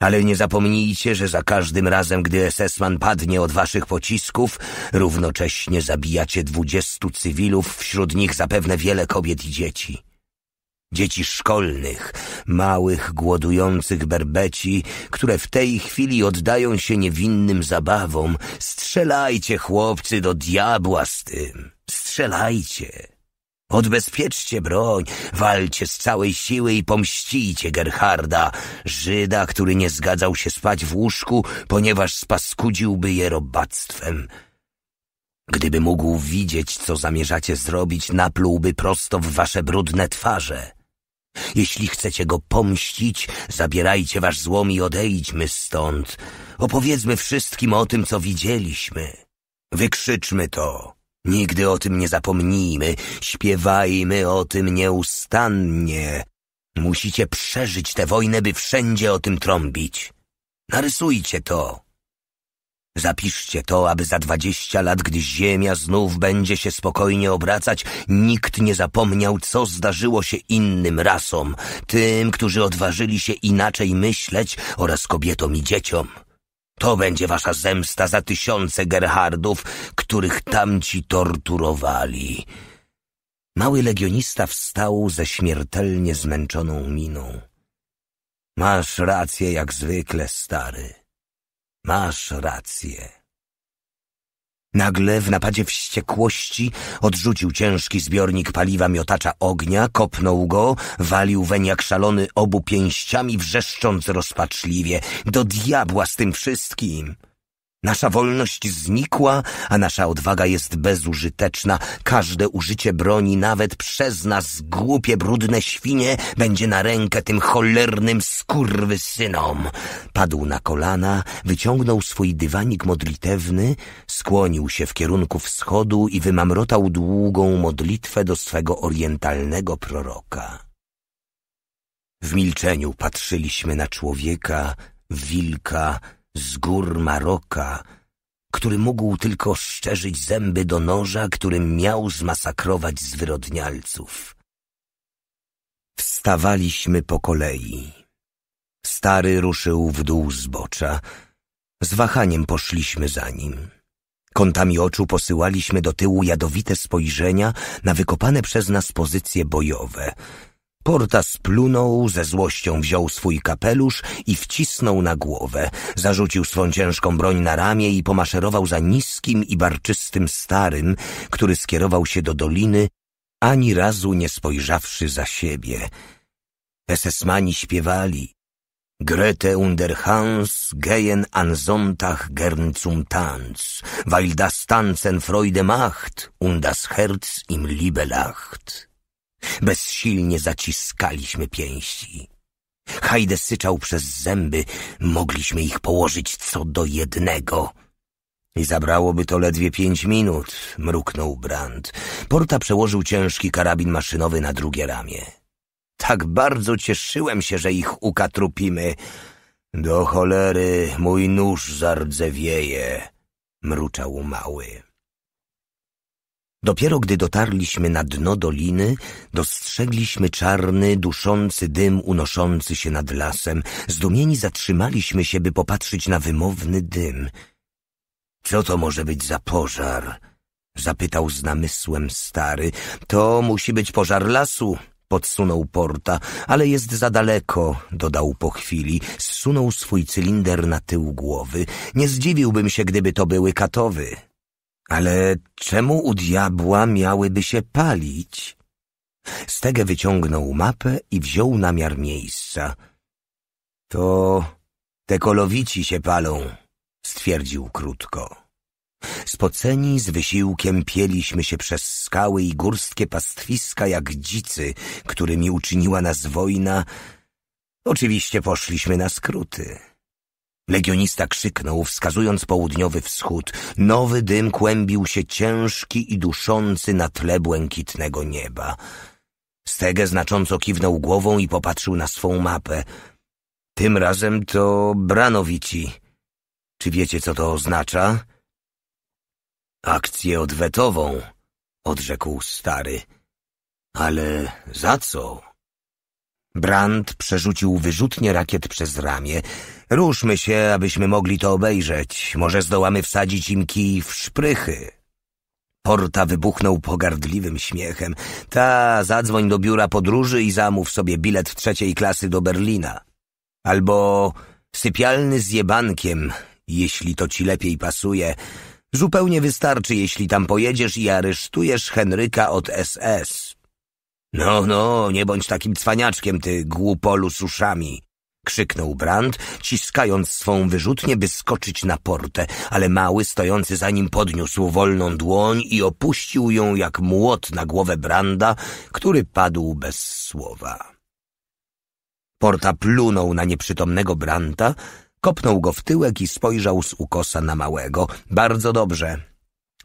Ale nie zapomnijcie, że za każdym razem, gdy esesman padnie od waszych pocisków, równocześnie zabijacie dwudziestu cywilów, wśród nich zapewne wiele kobiet i dzieci. Dzieci szkolnych, małych, głodujących berbeci, które w tej chwili oddają się niewinnym zabawom. Strzelajcie, chłopcy, do diabła z tym. Strzelajcie. Odbezpieczcie broń, walcie z całej siły i pomścijcie Gerharda, Żyda, który nie zgadzał się spać w łóżku, ponieważ spaskudziłby je robactwem. Gdyby mógł widzieć, co zamierzacie zrobić, naplułby prosto w wasze brudne twarze. Jeśli chcecie go pomścić, zabierajcie wasz złom i odejdźmy stąd. Opowiedzmy wszystkim o tym, co widzieliśmy. Wykrzyczmy to. Nigdy o tym nie zapomnijmy, śpiewajmy o tym nieustannie. Musicie przeżyć tę wojnę, by wszędzie o tym trąbić. Narysujcie to. Zapiszcie to, aby za dwadzieścia lat, gdy Ziemia znów będzie się spokojnie obracać, nikt nie zapomniał, co zdarzyło się innym rasom, tym, którzy odważyli się inaczej myśleć oraz kobietom i dzieciom. To będzie wasza zemsta za tysiące Gerhardów, których tamci torturowali. Mały legionista wstał ze śmiertelnie zmęczoną miną. Masz rację jak zwykle, stary. Masz rację. Nagle w napadzie wściekłości odrzucił ciężki zbiornik paliwa miotacza ognia, kopnął go, walił weniak szalony obu pięściami, wrzeszcząc rozpaczliwie. Do diabła z tym wszystkim! Nasza wolność znikła, a nasza odwaga jest bezużyteczna. Każde użycie broni, nawet przez nas głupie, brudne świnie, będzie na rękę tym cholernym skurwysynom. Padł na kolana, wyciągnął swój dywanik modlitewny, skłonił się w kierunku wschodu i wymamrotał długą modlitwę do swego orientalnego proroka. W milczeniu patrzyliśmy na człowieka, wilka, z gór Maroka, który mógł tylko szczerzyć zęby do noża, którym miał zmasakrować zwyrodnialców. Wstawaliśmy po kolei. Stary ruszył w dół zbocza. Z wahaniem poszliśmy za nim. Kątami oczu posyłaliśmy do tyłu jadowite spojrzenia na wykopane przez nas pozycje bojowe – Porta splunął, ze złością wziął swój kapelusz i wcisnął na głowę. Zarzucił swą ciężką broń na ramię i pomaszerował za niskim i barczystym starym, który skierował się do doliny, ani razu nie spojrzawszy za siebie. Esesmani śpiewali. Grete under Hans, Gejen an Sonntag gern zum Tanz, weil das Tanzen Freude macht und das Herz im Liebe lacht. Bezsilnie zaciskaliśmy pięści. Hajde syczał przez zęby, mogliśmy ich położyć co do jednego. I zabrałoby to ledwie pięć minut, mruknął Brand. Porta przełożył ciężki karabin maszynowy na drugie ramię. Tak bardzo cieszyłem się, że ich ukatrupimy. Do cholery mój nóż zardzewieje, mruczał mały. Dopiero gdy dotarliśmy na dno doliny, dostrzegliśmy czarny, duszący dym unoszący się nad lasem. Zdumieni zatrzymaliśmy się, by popatrzeć na wymowny dym. Co to może być za pożar? Zapytał z namysłem stary. To musi być pożar lasu, podsunął Porta, ale jest za daleko, dodał po chwili. Zsunął swój cylinder na tył głowy. Nie zdziwiłbym się, gdyby to były katowy. Ale czemu u diabła miałyby się palić? Stege wyciągnął mapę i wziął namiar miejsca. To te kolowici się palą, stwierdził krótko. Spoceni z wysiłkiem pieliśmy się przez skały i górskie pastwiska jak dzicy, którymi uczyniła nas wojna. Oczywiście poszliśmy na skróty. Legionista krzyknął, wskazując południowy wschód. Nowy dym kłębił się ciężki i duszący na tle błękitnego nieba. Stege znacząco kiwnął głową i popatrzył na swą mapę. Tym razem to Branowici. Czy wiecie, co to oznacza? Akcję odwetową, odrzekł stary. Ale za co? Brand przerzucił wyrzutnie rakiet przez ramię. Ruszmy się, abyśmy mogli to obejrzeć. Może zdołamy wsadzić im kij w szprychy. Porta wybuchnął pogardliwym śmiechem. Ta, zadzwoń do biura podróży i zamów sobie bilet trzeciej klasy do Berlina. Albo sypialny z jebankiem, jeśli to ci lepiej pasuje. Zupełnie wystarczy, jeśli tam pojedziesz i aresztujesz Henryka od SS. No, no, nie bądź takim cwaniaczkiem, ty głupolu z uszami! krzyknął Brand, ciskając swą wyrzutnię, by skoczyć na portę, ale mały stojący za nim podniósł wolną dłoń i opuścił ją jak młot na głowę Branda, który padł bez słowa. Porta plunął na nieprzytomnego Branta, kopnął go w tyłek i spojrzał z ukosa na małego. Bardzo dobrze,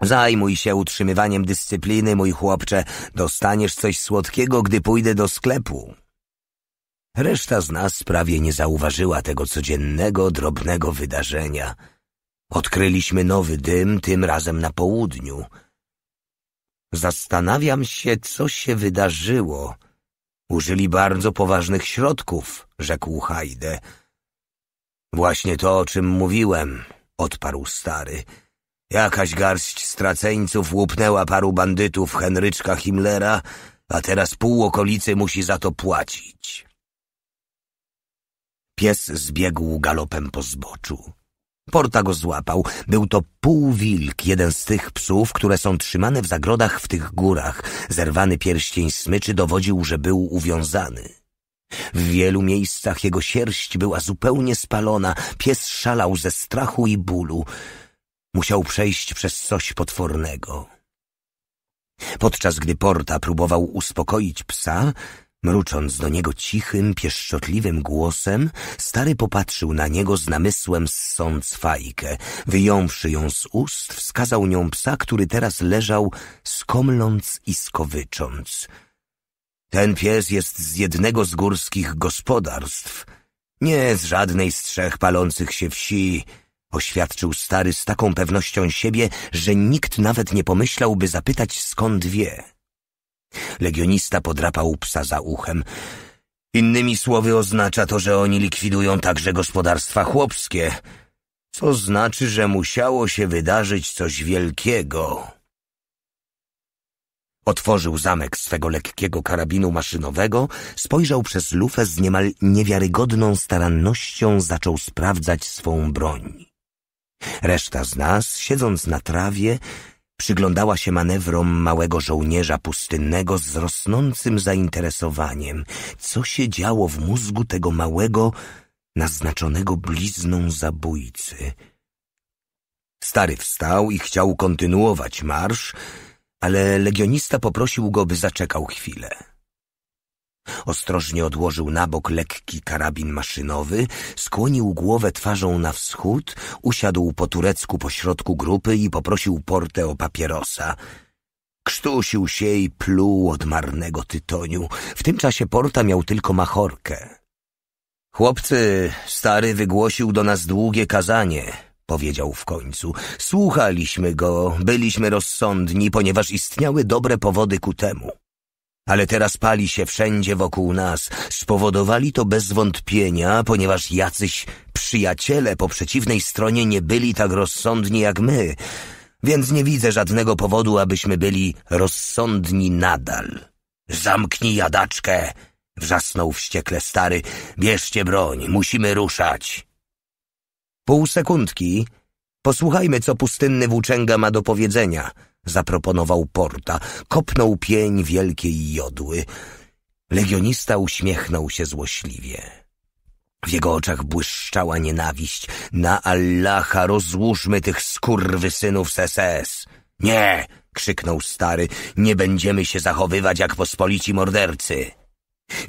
Zajmuj się utrzymywaniem dyscypliny, mój chłopcze. Dostaniesz coś słodkiego, gdy pójdę do sklepu. Reszta z nas prawie nie zauważyła tego codziennego, drobnego wydarzenia. Odkryliśmy nowy dym, tym razem na południu. Zastanawiam się, co się wydarzyło. Użyli bardzo poważnych środków, rzekł Hajde. Właśnie to, o czym mówiłem, odparł stary. Jakaś garść straceńców łupnęła paru bandytów Henryczka Himmlera, a teraz pół okolicy musi za to płacić. Pies zbiegł galopem po zboczu. Porta go złapał. Był to półwilk, jeden z tych psów, które są trzymane w zagrodach w tych górach. Zerwany pierścień smyczy dowodził, że był uwiązany. W wielu miejscach jego sierść była zupełnie spalona. Pies szalał ze strachu i bólu musiał przejść przez coś potwornego. Podczas gdy Porta próbował uspokoić psa, mrucząc do niego cichym, pieszczotliwym głosem, stary popatrzył na niego z namysłem ssąc fajkę. Wyjąwszy ją z ust, wskazał nią psa, który teraz leżał, skomląc i skowycząc. Ten pies jest z jednego z górskich gospodarstw, nie z żadnej z trzech palących się wsi, Oświadczył stary z taką pewnością siebie, że nikt nawet nie pomyślałby zapytać skąd wie. Legionista podrapał psa za uchem. Innymi słowy oznacza to, że oni likwidują także gospodarstwa chłopskie, co znaczy, że musiało się wydarzyć coś wielkiego. Otworzył zamek swego lekkiego karabinu maszynowego, spojrzał przez lufę z niemal niewiarygodną starannością, zaczął sprawdzać swą broń. Reszta z nas, siedząc na trawie, przyglądała się manewrom małego żołnierza pustynnego z rosnącym zainteresowaniem, co się działo w mózgu tego małego, naznaczonego blizną zabójcy. Stary wstał i chciał kontynuować marsz, ale legionista poprosił go, by zaczekał chwilę. Ostrożnie odłożył na bok lekki karabin maszynowy, skłonił głowę twarzą na wschód, usiadł po turecku pośrodku grupy i poprosił Portę o papierosa. Krztusił się i pluł od marnego tytoniu. W tym czasie Porta miał tylko machorkę. Chłopcy, stary wygłosił do nas długie kazanie, powiedział w końcu. Słuchaliśmy go, byliśmy rozsądni, ponieważ istniały dobre powody ku temu ale teraz pali się wszędzie wokół nas. Spowodowali to bez wątpienia, ponieważ jacyś przyjaciele po przeciwnej stronie nie byli tak rozsądni jak my, więc nie widzę żadnego powodu, abyśmy byli rozsądni nadal. Zamknij jadaczkę! wrzasnął wściekle stary. Bierzcie broń, musimy ruszać. Pół sekundki. Posłuchajmy, co pustynny włóczęga ma do powiedzenia – zaproponował Porta. Kopnął pień wielkiej jodły. Legionista uśmiechnął się złośliwie. W jego oczach błyszczała nienawiść. Na Allaha rozłóżmy tych skurwysynów z SS. Nie! krzyknął stary. Nie będziemy się zachowywać jak pospolici mordercy.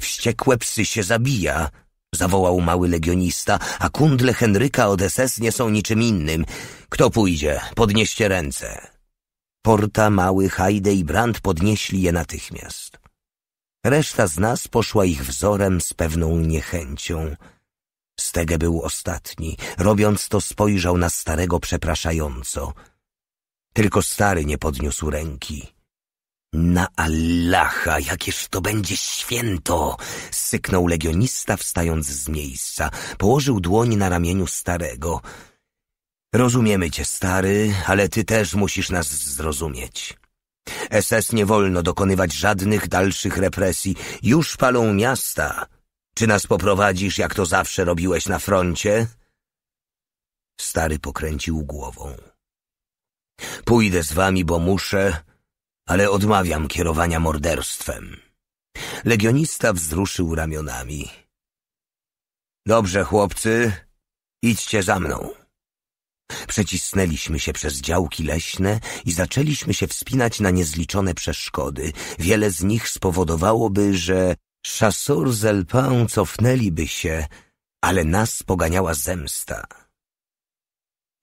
Wściekłe psy się zabija, zawołał mały legionista, a kundle Henryka od SS nie są niczym innym. Kto pójdzie? Podnieście ręce. Porta, Mały, Hajde i Brand podnieśli je natychmiast. Reszta z nas poszła ich wzorem z pewną niechęcią. Stege był ostatni. Robiąc to, spojrzał na starego przepraszająco. Tylko stary nie podniósł ręki. Na Allaha, jakież to będzie święto! syknął legionista, wstając z miejsca. Położył dłoń na ramieniu starego. Rozumiemy cię, stary, ale ty też musisz nas zrozumieć. SS nie wolno dokonywać żadnych dalszych represji. Już palą miasta. Czy nas poprowadzisz, jak to zawsze robiłeś na froncie? Stary pokręcił głową. Pójdę z wami, bo muszę, ale odmawiam kierowania morderstwem. Legionista wzruszył ramionami. Dobrze, chłopcy, idźcie za mną. Przecisnęliśmy się przez działki leśne i zaczęliśmy się wspinać na niezliczone przeszkody. Wiele z nich spowodowałoby, że chasseurs alpins cofnęliby się, ale nas poganiała zemsta.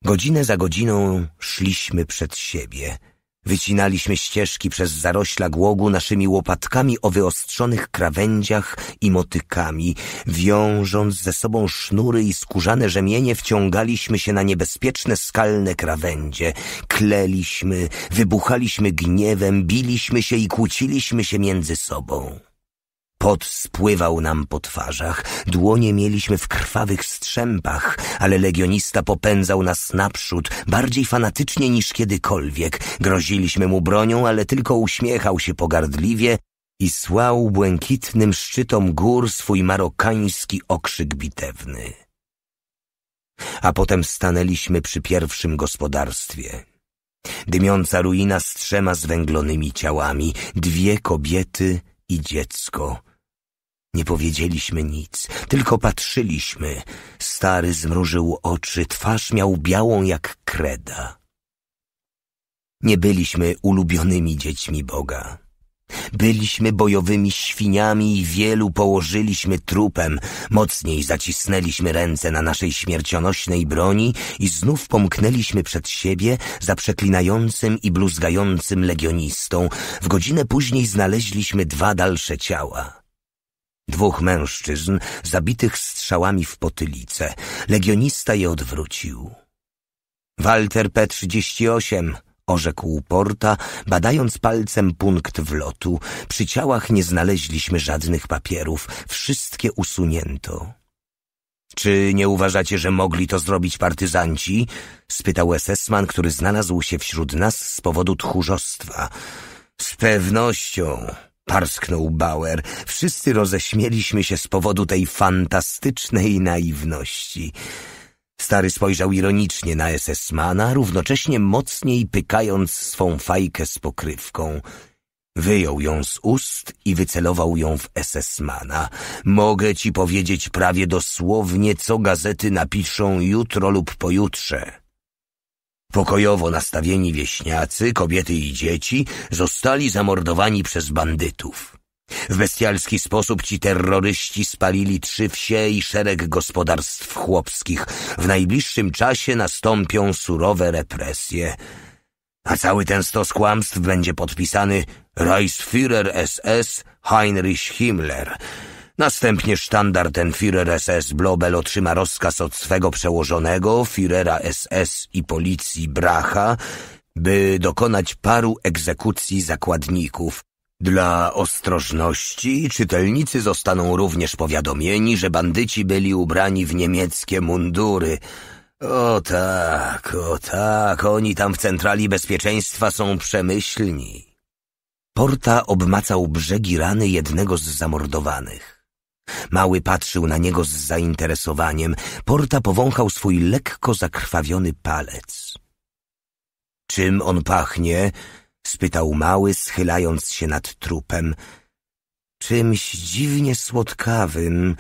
Godzinę za godziną szliśmy przed siebie – Wycinaliśmy ścieżki przez zarośla głogu naszymi łopatkami o wyostrzonych krawędziach i motykami. Wiążąc ze sobą sznury i skórzane rzemienie, wciągaliśmy się na niebezpieczne skalne krawędzie. Kleliśmy, wybuchaliśmy gniewem, biliśmy się i kłóciliśmy się między sobą. Pot spływał nam po twarzach, dłonie mieliśmy w krwawych strzępach, ale legionista popędzał nas naprzód, bardziej fanatycznie niż kiedykolwiek. Groziliśmy mu bronią, ale tylko uśmiechał się pogardliwie i słał błękitnym szczytom gór swój marokański okrzyk bitewny. A potem stanęliśmy przy pierwszym gospodarstwie. Dymiąca ruina z trzema zwęglonymi ciałami, dwie kobiety i dziecko – nie powiedzieliśmy nic, tylko patrzyliśmy. Stary zmrużył oczy, twarz miał białą jak kreda. Nie byliśmy ulubionymi dziećmi Boga. Byliśmy bojowymi świniami i wielu położyliśmy trupem. Mocniej zacisnęliśmy ręce na naszej śmiercionośnej broni i znów pomknęliśmy przed siebie za przeklinającym i bluzgającym legionistą. W godzinę później znaleźliśmy dwa dalsze ciała. Dwóch mężczyzn zabitych strzałami w potylice Legionista je odwrócił. Walter P-38, orzekł Porta, badając palcem punkt wlotu. Przy ciałach nie znaleźliśmy żadnych papierów. Wszystkie usunięto. Czy nie uważacie, że mogli to zrobić partyzanci? spytał Esesman, który znalazł się wśród nas z powodu tchórzostwa. Z pewnością, parsknął Bauer. Wszyscy roześmieliśmy się z powodu tej fantastycznej naiwności. Stary spojrzał ironicznie na SS-mana, równocześnie mocniej pykając swą fajkę z pokrywką. Wyjął ją z ust i wycelował ją w SS-mana. Mogę ci powiedzieć prawie dosłownie, co gazety napiszą jutro lub pojutrze. Pokojowo nastawieni wieśniacy, kobiety i dzieci zostali zamordowani przez bandytów. W bestialski sposób ci terroryści spalili trzy wsie i szereg gospodarstw chłopskich. W najbliższym czasie nastąpią surowe represje. A cały ten stos kłamstw będzie podpisany Reichsführer SS Heinrich Himmler – Następnie sztandar ten Führer SS Blobel otrzyma rozkaz od swego przełożonego, Führera SS i policji Bracha, by dokonać paru egzekucji zakładników. Dla ostrożności czytelnicy zostaną również powiadomieni, że bandyci byli ubrani w niemieckie mundury. O tak, o tak, oni tam w centrali bezpieczeństwa są przemyślni. Porta obmacał brzegi rany jednego z zamordowanych. Mały patrzył na niego z zainteresowaniem. Porta powąchał swój lekko zakrwawiony palec. Czym on pachnie? spytał mały, schylając się nad trupem. Czymś dziwnie słodkawym,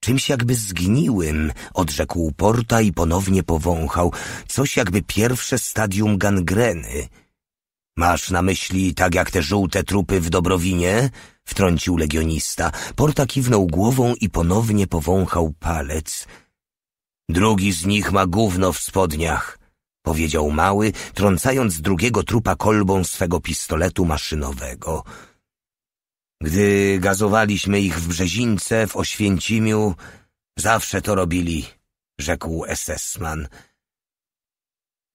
czymś jakby zgniłym, odrzekł Porta i ponownie powąchał, coś jakby pierwsze stadium gangreny. Masz na myśli tak jak te żółte trupy w Dobrowinie? wtrącił legionista. Porta kiwnął głową i ponownie powąchał palec. Drugi z nich ma gówno w spodniach, powiedział mały, trącając drugiego trupa kolbą swego pistoletu maszynowego. Gdy gazowaliśmy ich w Brzezińce, w Oświęcimiu, zawsze to robili, rzekł SS-man.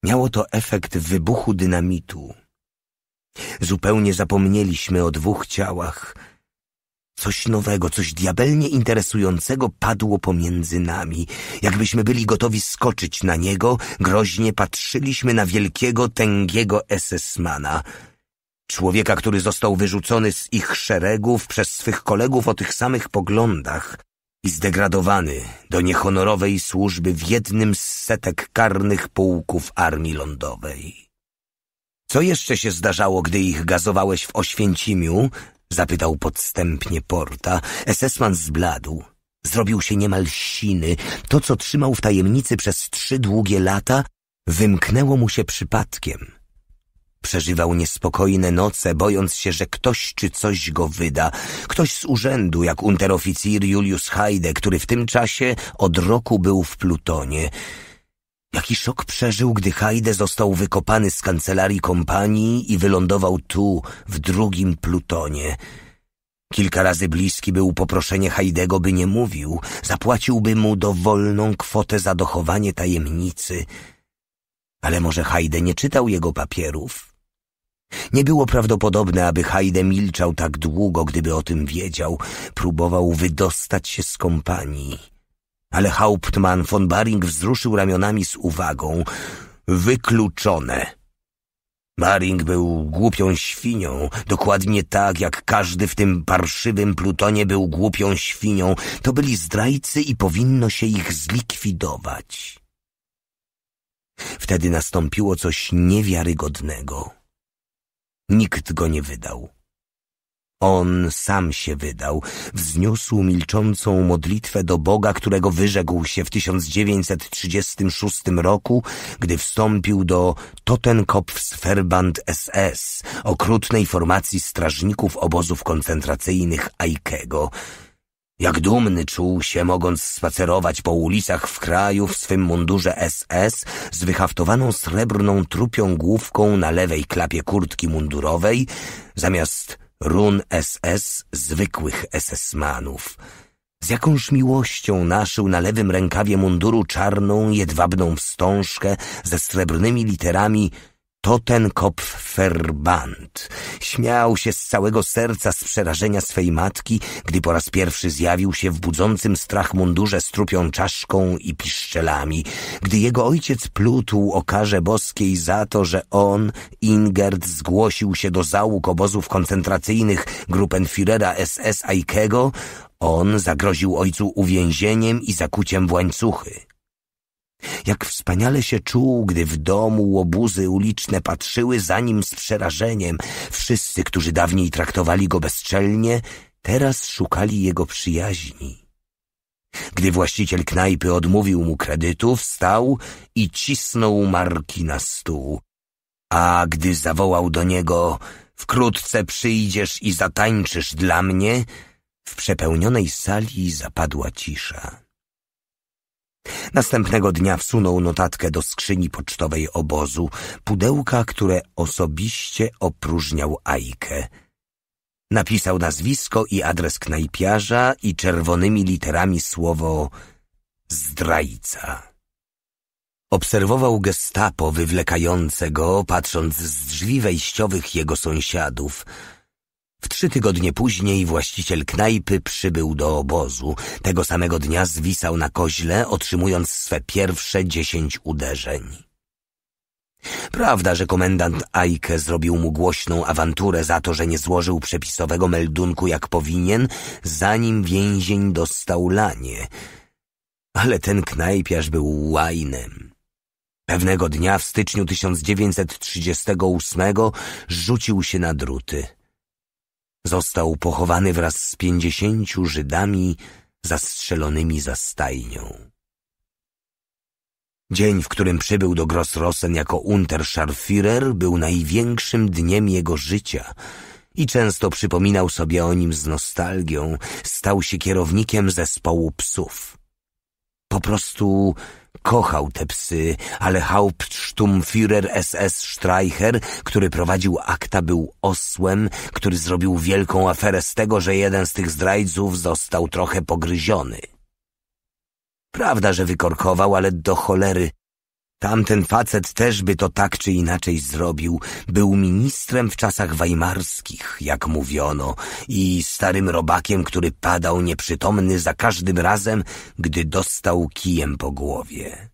Miało to efekt wybuchu dynamitu. Zupełnie zapomnieliśmy o dwóch ciałach. Coś nowego, coś diabelnie interesującego padło pomiędzy nami. Jakbyśmy byli gotowi skoczyć na niego, groźnie patrzyliśmy na wielkiego, tęgiego esesmana. Człowieka, który został wyrzucony z ich szeregów przez swych kolegów o tych samych poglądach i zdegradowany do niehonorowej służby w jednym z setek karnych pułków armii lądowej. Co jeszcze się zdarzało, gdy ich gazowałeś w Oświęcimiu? Zapytał podstępnie Porta. Esesman zbladł. Zrobił się niemal siny. To, co trzymał w tajemnicy przez trzy długie lata, wymknęło mu się przypadkiem. Przeżywał niespokojne noce, bojąc się, że ktoś czy coś go wyda. Ktoś z urzędu, jak unteroficir Julius Heide, który w tym czasie od roku był w Plutonie. Jaki szok przeżył, gdy Hajde został wykopany z kancelarii kompanii i wylądował tu, w drugim Plutonie. Kilka razy bliski był poproszenie Hajdego, by nie mówił. Zapłaciłby mu dowolną kwotę za dochowanie tajemnicy. Ale może Hajde nie czytał jego papierów? Nie było prawdopodobne, aby Hajde milczał tak długo, gdyby o tym wiedział. Próbował wydostać się z kompanii ale Hauptmann von Baring wzruszył ramionami z uwagą. Wykluczone. Baring był głupią świnią, dokładnie tak jak każdy w tym parszywym plutonie był głupią świnią. To byli zdrajcy i powinno się ich zlikwidować. Wtedy nastąpiło coś niewiarygodnego. Nikt go nie wydał. On sam się wydał, wzniósł milczącą modlitwę do Boga, którego wyrzekł się w 1936 roku, gdy wstąpił do Totenkopfsverband SS, okrutnej formacji strażników obozów koncentracyjnych Aikego. Jak dumny czuł się, mogąc spacerować po ulicach w kraju w swym mundurze SS z wyhaftowaną srebrną trupią główką na lewej klapie kurtki mundurowej, zamiast run SS zwykłych SS-manów. Z jakąż miłością naszył na lewym rękawie munduru czarną, jedwabną wstążkę ze srebrnymi literami – Totenkopf Ferband. Śmiał się z całego serca z przerażenia swej matki, gdy po raz pierwszy zjawił się w budzącym strach mundurze z trupią czaszką i piszczelami, gdy jego ojciec plutł o karze boskiej za to, że on, Ingerd, zgłosił się do załóg obozów koncentracyjnych Gruppenführera SS Aikego, on zagroził ojcu uwięzieniem i zakuciem w łańcuchy. Jak wspaniale się czuł, gdy w domu łobuzy uliczne patrzyły za nim z przerażeniem. Wszyscy, którzy dawniej traktowali go bezczelnie, teraz szukali jego przyjaźni. Gdy właściciel knajpy odmówił mu kredytu, wstał i cisnął marki na stół. A gdy zawołał do niego Wkrótce przyjdziesz i zatańczysz dla mnie, w przepełnionej sali zapadła cisza. Następnego dnia wsunął notatkę do skrzyni pocztowej obozu, pudełka, które osobiście opróżniał Ajkę. Napisał nazwisko i adres knajpiarza i czerwonymi literami słowo zdrajca. Obserwował gestapo wywlekające go, patrząc z drzwi wejściowych jego sąsiadów – w trzy tygodnie później właściciel knajpy przybył do obozu. Tego samego dnia zwisał na koźle, otrzymując swe pierwsze dziesięć uderzeń. Prawda, że komendant Ajke zrobił mu głośną awanturę za to, że nie złożył przepisowego meldunku jak powinien, zanim więzień dostał lanie. Ale ten knajpiarz był łajnem. Pewnego dnia w styczniu 1938 rzucił się na druty – Został pochowany wraz z pięćdziesięciu Żydami zastrzelonymi za stajnią. Dzień, w którym przybył do Grossrosen jako Unterscharführer, był największym dniem jego życia i często przypominał sobie o nim z nostalgią. Stał się kierownikiem zespołu psów. Po prostu kochał te psy, ale Hauptsturmführer SS Streicher, który prowadził akta, był osłem, który zrobił wielką aferę z tego, że jeden z tych zdrajców został trochę pogryziony. Prawda, że wykorkował, ale do cholery Tamten facet też by to tak czy inaczej zrobił. Był ministrem w czasach weimarskich, jak mówiono, i starym robakiem, który padał nieprzytomny za każdym razem, gdy dostał kijem po głowie.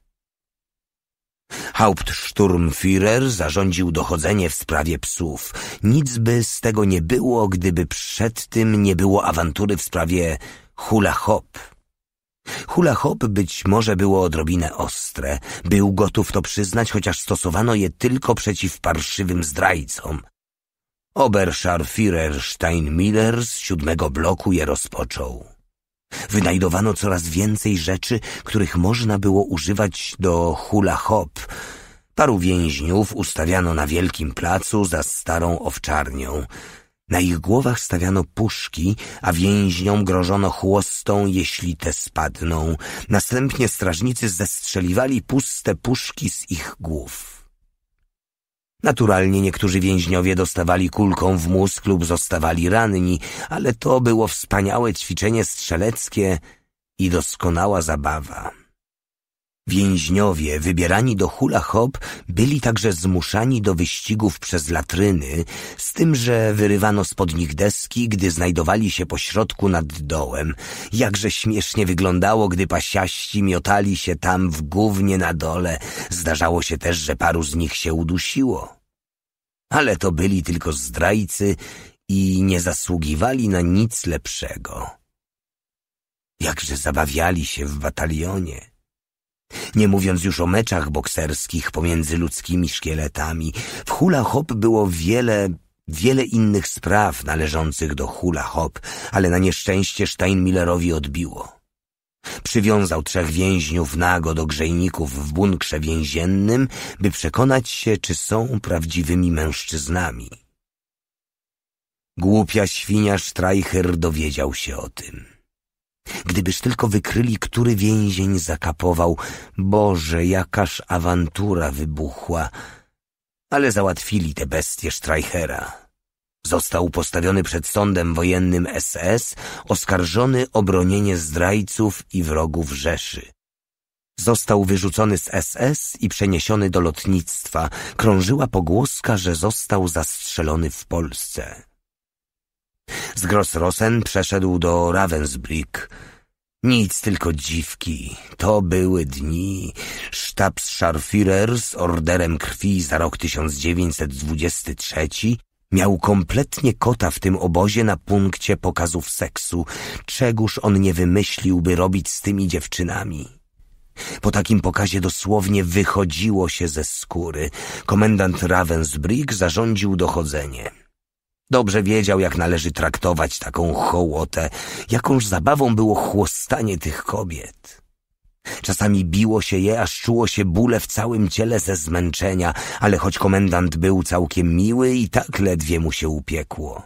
Hauptsturmführer zarządził dochodzenie w sprawie psów. Nic by z tego nie było, gdyby przed tym nie było awantury w sprawie hula hop Hula hop być może było odrobinę ostre. Był gotów to przyznać, chociaż stosowano je tylko przeciw parszywym zdrajcom. Oberscharführer Steinmiller z siódmego bloku je rozpoczął. Wynajdowano coraz więcej rzeczy, których można było używać do hula hop. Paru więźniów ustawiano na wielkim placu za starą owczarnią. Na ich głowach stawiano puszki, a więźniom grożono chłostą, jeśli te spadną. Następnie strażnicy zestrzeliwali puste puszki z ich głów. Naturalnie niektórzy więźniowie dostawali kulką w mózg lub zostawali ranni, ale to było wspaniałe ćwiczenie strzeleckie i doskonała zabawa. Więźniowie wybierani do hula hop byli także zmuszani do wyścigów przez latryny, z tym, że wyrywano spod nich deski, gdy znajdowali się po środku nad dołem. Jakże śmiesznie wyglądało, gdy pasiaści miotali się tam w gównie na dole. Zdarzało się też, że paru z nich się udusiło. Ale to byli tylko zdrajcy i nie zasługiwali na nic lepszego. Jakże zabawiali się w batalionie. Nie mówiąc już o meczach bokserskich pomiędzy ludzkimi szkieletami, w hula hop było wiele, wiele innych spraw należących do hula hop, ale na nieszczęście Steinmillerowi odbiło. Przywiązał trzech więźniów nago do grzejników w bunkrze więziennym, by przekonać się, czy są prawdziwymi mężczyznami. Głupia świnia Streicher dowiedział się o tym. Gdybyż tylko wykryli, który więzień zakapował. Boże, jakaż awantura wybuchła. Ale załatwili te bestie Streichera. Został postawiony przed sądem wojennym SS, oskarżony o bronienie zdrajców i wrogów Rzeszy. Został wyrzucony z SS i przeniesiony do lotnictwa. Krążyła pogłoska, że został zastrzelony w Polsce. Z Grossrosen przeszedł do Ravensbrück. Nic, tylko dziwki. To były dni. Sztabsscharführer z Orderem Krwi za rok 1923 miał kompletnie kota w tym obozie na punkcie pokazów seksu. Czegóż on nie wymyśliłby robić z tymi dziewczynami? Po takim pokazie dosłownie wychodziło się ze skóry. Komendant Ravensbrück zarządził dochodzenie. Dobrze wiedział, jak należy traktować taką hołotę, jakąż zabawą było chłostanie tych kobiet. Czasami biło się je, aż czuło się bóle w całym ciele ze zmęczenia, ale choć komendant był całkiem miły, i tak ledwie mu się upiekło.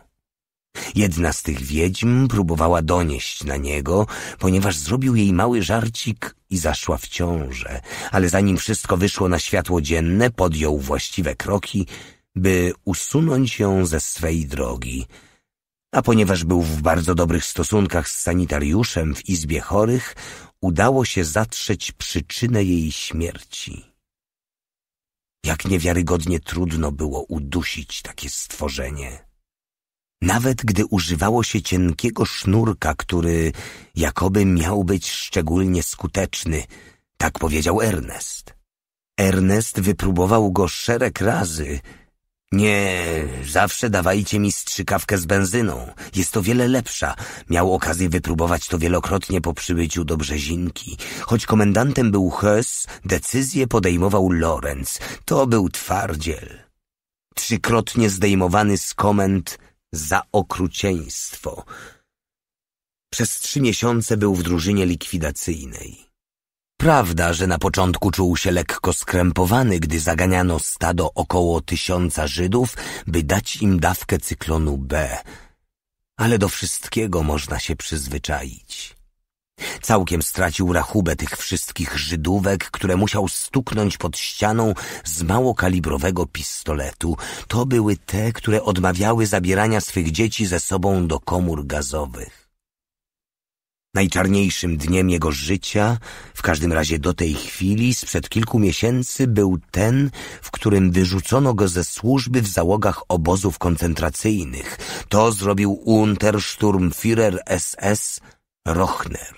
Jedna z tych wiedźm próbowała donieść na niego, ponieważ zrobił jej mały żarcik i zaszła w ciążę, ale zanim wszystko wyszło na światło dzienne, podjął właściwe kroki by usunąć ją ze swej drogi. A ponieważ był w bardzo dobrych stosunkach z sanitariuszem w izbie chorych, udało się zatrzeć przyczynę jej śmierci. Jak niewiarygodnie trudno było udusić takie stworzenie. Nawet gdy używało się cienkiego sznurka, który jakoby miał być szczególnie skuteczny, tak powiedział Ernest. Ernest wypróbował go szereg razy, nie, zawsze dawajcie mi strzykawkę z benzyną. Jest o wiele lepsza. Miał okazję wypróbować to wielokrotnie po przybyciu do Brzezinki. Choć komendantem był Hess, decyzję podejmował Lorenz. To był twardziel. Trzykrotnie zdejmowany z komend za okrucieństwo. Przez trzy miesiące był w drużynie likwidacyjnej. Prawda, że na początku czuł się lekko skrępowany, gdy zaganiano stado około tysiąca Żydów, by dać im dawkę cyklonu B. Ale do wszystkiego można się przyzwyczaić. Całkiem stracił rachubę tych wszystkich Żydówek, które musiał stuknąć pod ścianą z małokalibrowego pistoletu. To były te, które odmawiały zabierania swych dzieci ze sobą do komór gazowych. Najczarniejszym dniem jego życia, w każdym razie do tej chwili, sprzed kilku miesięcy, był ten, w którym wyrzucono go ze służby w załogach obozów koncentracyjnych. To zrobił Untersturmführer SS Rochner.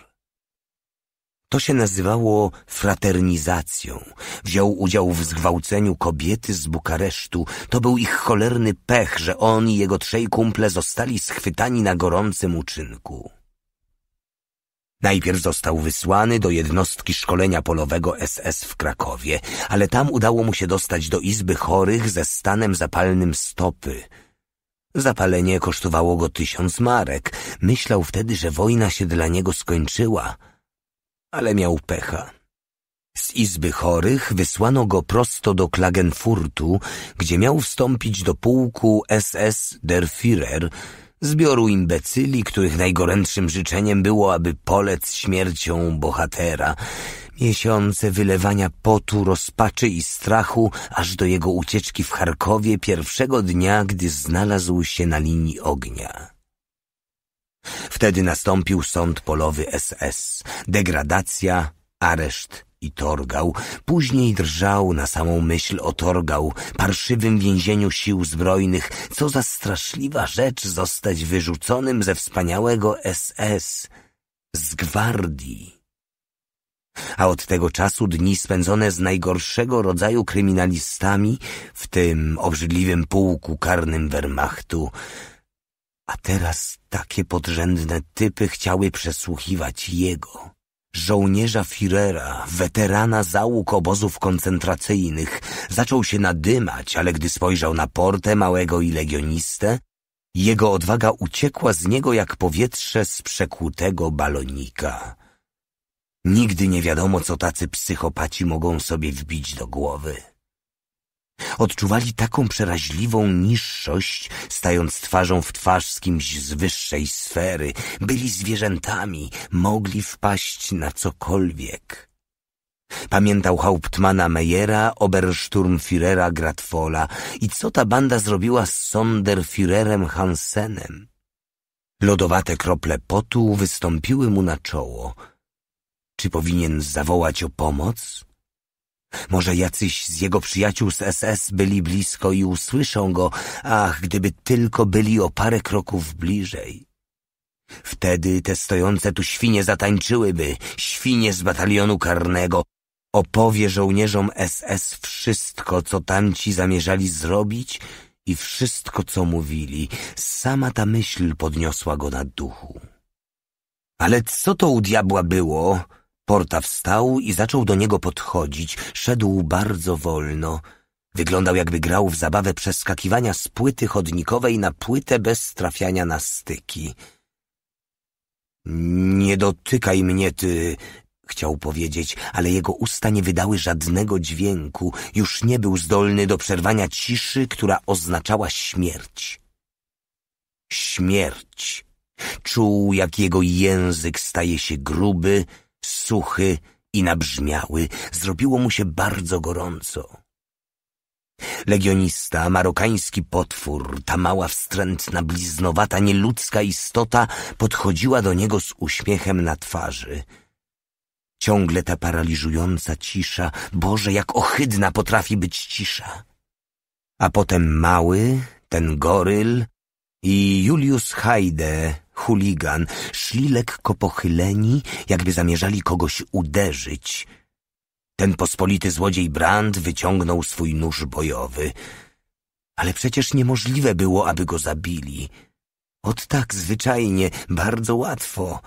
To się nazywało fraternizacją. Wziął udział w zgwałceniu kobiety z Bukaresztu. To był ich cholerny pech, że on i jego trzej kumple zostali schwytani na gorącym uczynku. Najpierw został wysłany do jednostki szkolenia polowego SS w Krakowie, ale tam udało mu się dostać do izby chorych ze stanem zapalnym stopy. Zapalenie kosztowało go tysiąc marek. Myślał wtedy, że wojna się dla niego skończyła, ale miał pecha. Z izby chorych wysłano go prosto do Klagenfurtu, gdzie miał wstąpić do pułku SS Der Führer, zbioru imbecyli, których najgorętszym życzeniem było, aby polec śmiercią bohatera, miesiące wylewania potu, rozpaczy i strachu, aż do jego ucieczki w Charkowie pierwszego dnia, gdy znalazł się na linii ognia. Wtedy nastąpił sąd polowy SS, degradacja, areszt i torgał, później drżał na samą myśl o torgał, parszywym więzieniu sił zbrojnych, co za straszliwa rzecz zostać wyrzuconym ze wspaniałego SS, z gwardii. A od tego czasu dni spędzone z najgorszego rodzaju kryminalistami w tym obrzydliwym pułku karnym Wehrmachtu, a teraz takie podrzędne typy chciały przesłuchiwać jego żołnierza Firera, weterana załóg obozów koncentracyjnych, zaczął się nadymać, ale gdy spojrzał na portę małego i legionistę, jego odwaga uciekła z niego jak powietrze z przekłutego balonika. Nigdy nie wiadomo, co tacy psychopaci mogą sobie wbić do głowy. Odczuwali taką przeraźliwą niższość, stając twarzą w twarz z kimś z wyższej sfery. Byli zwierzętami, mogli wpaść na cokolwiek. Pamiętał Hauptmana Meyera, Obersturmführera Gratwola i co ta banda zrobiła z Sonderführerem Hansenem. Lodowate krople potu wystąpiły mu na czoło. Czy powinien zawołać o pomoc? Może jacyś z jego przyjaciół z SS byli blisko i usłyszą go, ach, gdyby tylko byli o parę kroków bliżej. Wtedy te stojące tu świnie zatańczyłyby, świnie z batalionu karnego. Opowie żołnierzom SS wszystko, co tamci zamierzali zrobić i wszystko, co mówili. Sama ta myśl podniosła go na duchu. Ale co to u diabła było? Porta wstał i zaczął do niego podchodzić. Szedł bardzo wolno. Wyglądał jakby grał w zabawę przeskakiwania z płyty chodnikowej na płytę bez trafiania na styki. Nie dotykaj mnie, ty, chciał powiedzieć, ale jego usta nie wydały żadnego dźwięku. Już nie był zdolny do przerwania ciszy, która oznaczała śmierć. Śmierć. Czuł, jak jego język staje się gruby, suchy i nabrzmiały. Zrobiło mu się bardzo gorąco. Legionista, marokański potwór, ta mała wstrętna, bliznowata, nieludzka istota podchodziła do niego z uśmiechem na twarzy. Ciągle ta paraliżująca cisza, Boże, jak ohydna potrafi być cisza. A potem mały, ten goryl i Julius Heide, chuligan, szli lekko pochyleni, jakby zamierzali kogoś uderzyć. Ten pospolity złodziej Brand wyciągnął swój nóż bojowy. Ale przecież niemożliwe było, aby go zabili. Od tak zwyczajnie, bardzo łatwo.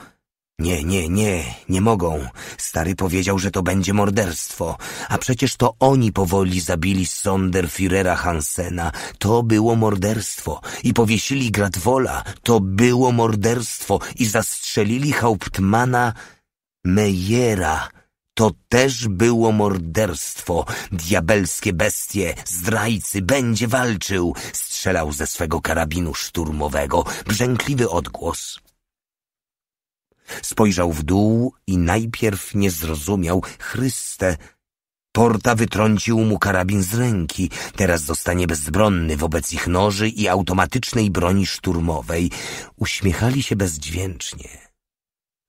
Nie, nie, nie, nie mogą. Stary powiedział, że to będzie morderstwo. A przecież to oni powoli zabili Sonderführera Hansena. To było morderstwo. I powiesili Gratwola. To było morderstwo. I zastrzelili Hauptmana Mejera. To też było morderstwo. Diabelskie bestie, zdrajcy, będzie walczył. Strzelał ze swego karabinu szturmowego. Brzękliwy odgłos. Spojrzał w dół i najpierw nie zrozumiał. Chryste, Porta wytrącił mu karabin z ręki. Teraz zostanie bezbronny wobec ich noży i automatycznej broni szturmowej. Uśmiechali się bezdźwięcznie,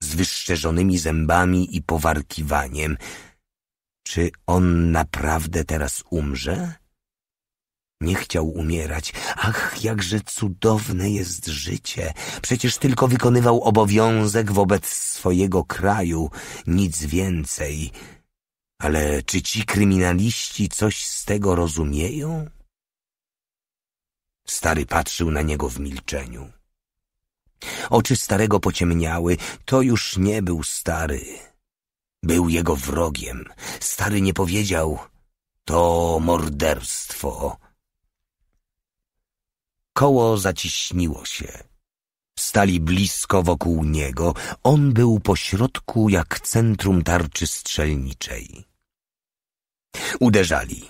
z wyszczerzonymi zębami i powarkiwaniem. Czy on naprawdę teraz umrze? Nie chciał umierać. Ach, jakże cudowne jest życie. Przecież tylko wykonywał obowiązek wobec swojego kraju, nic więcej. Ale czy ci kryminaliści coś z tego rozumieją? Stary patrzył na niego w milczeniu. Oczy starego pociemniały. To już nie był stary. Był jego wrogiem. Stary nie powiedział, to morderstwo koło zaciśniło się. Stali blisko wokół niego. On był pośrodku jak centrum tarczy strzelniczej. Uderzali.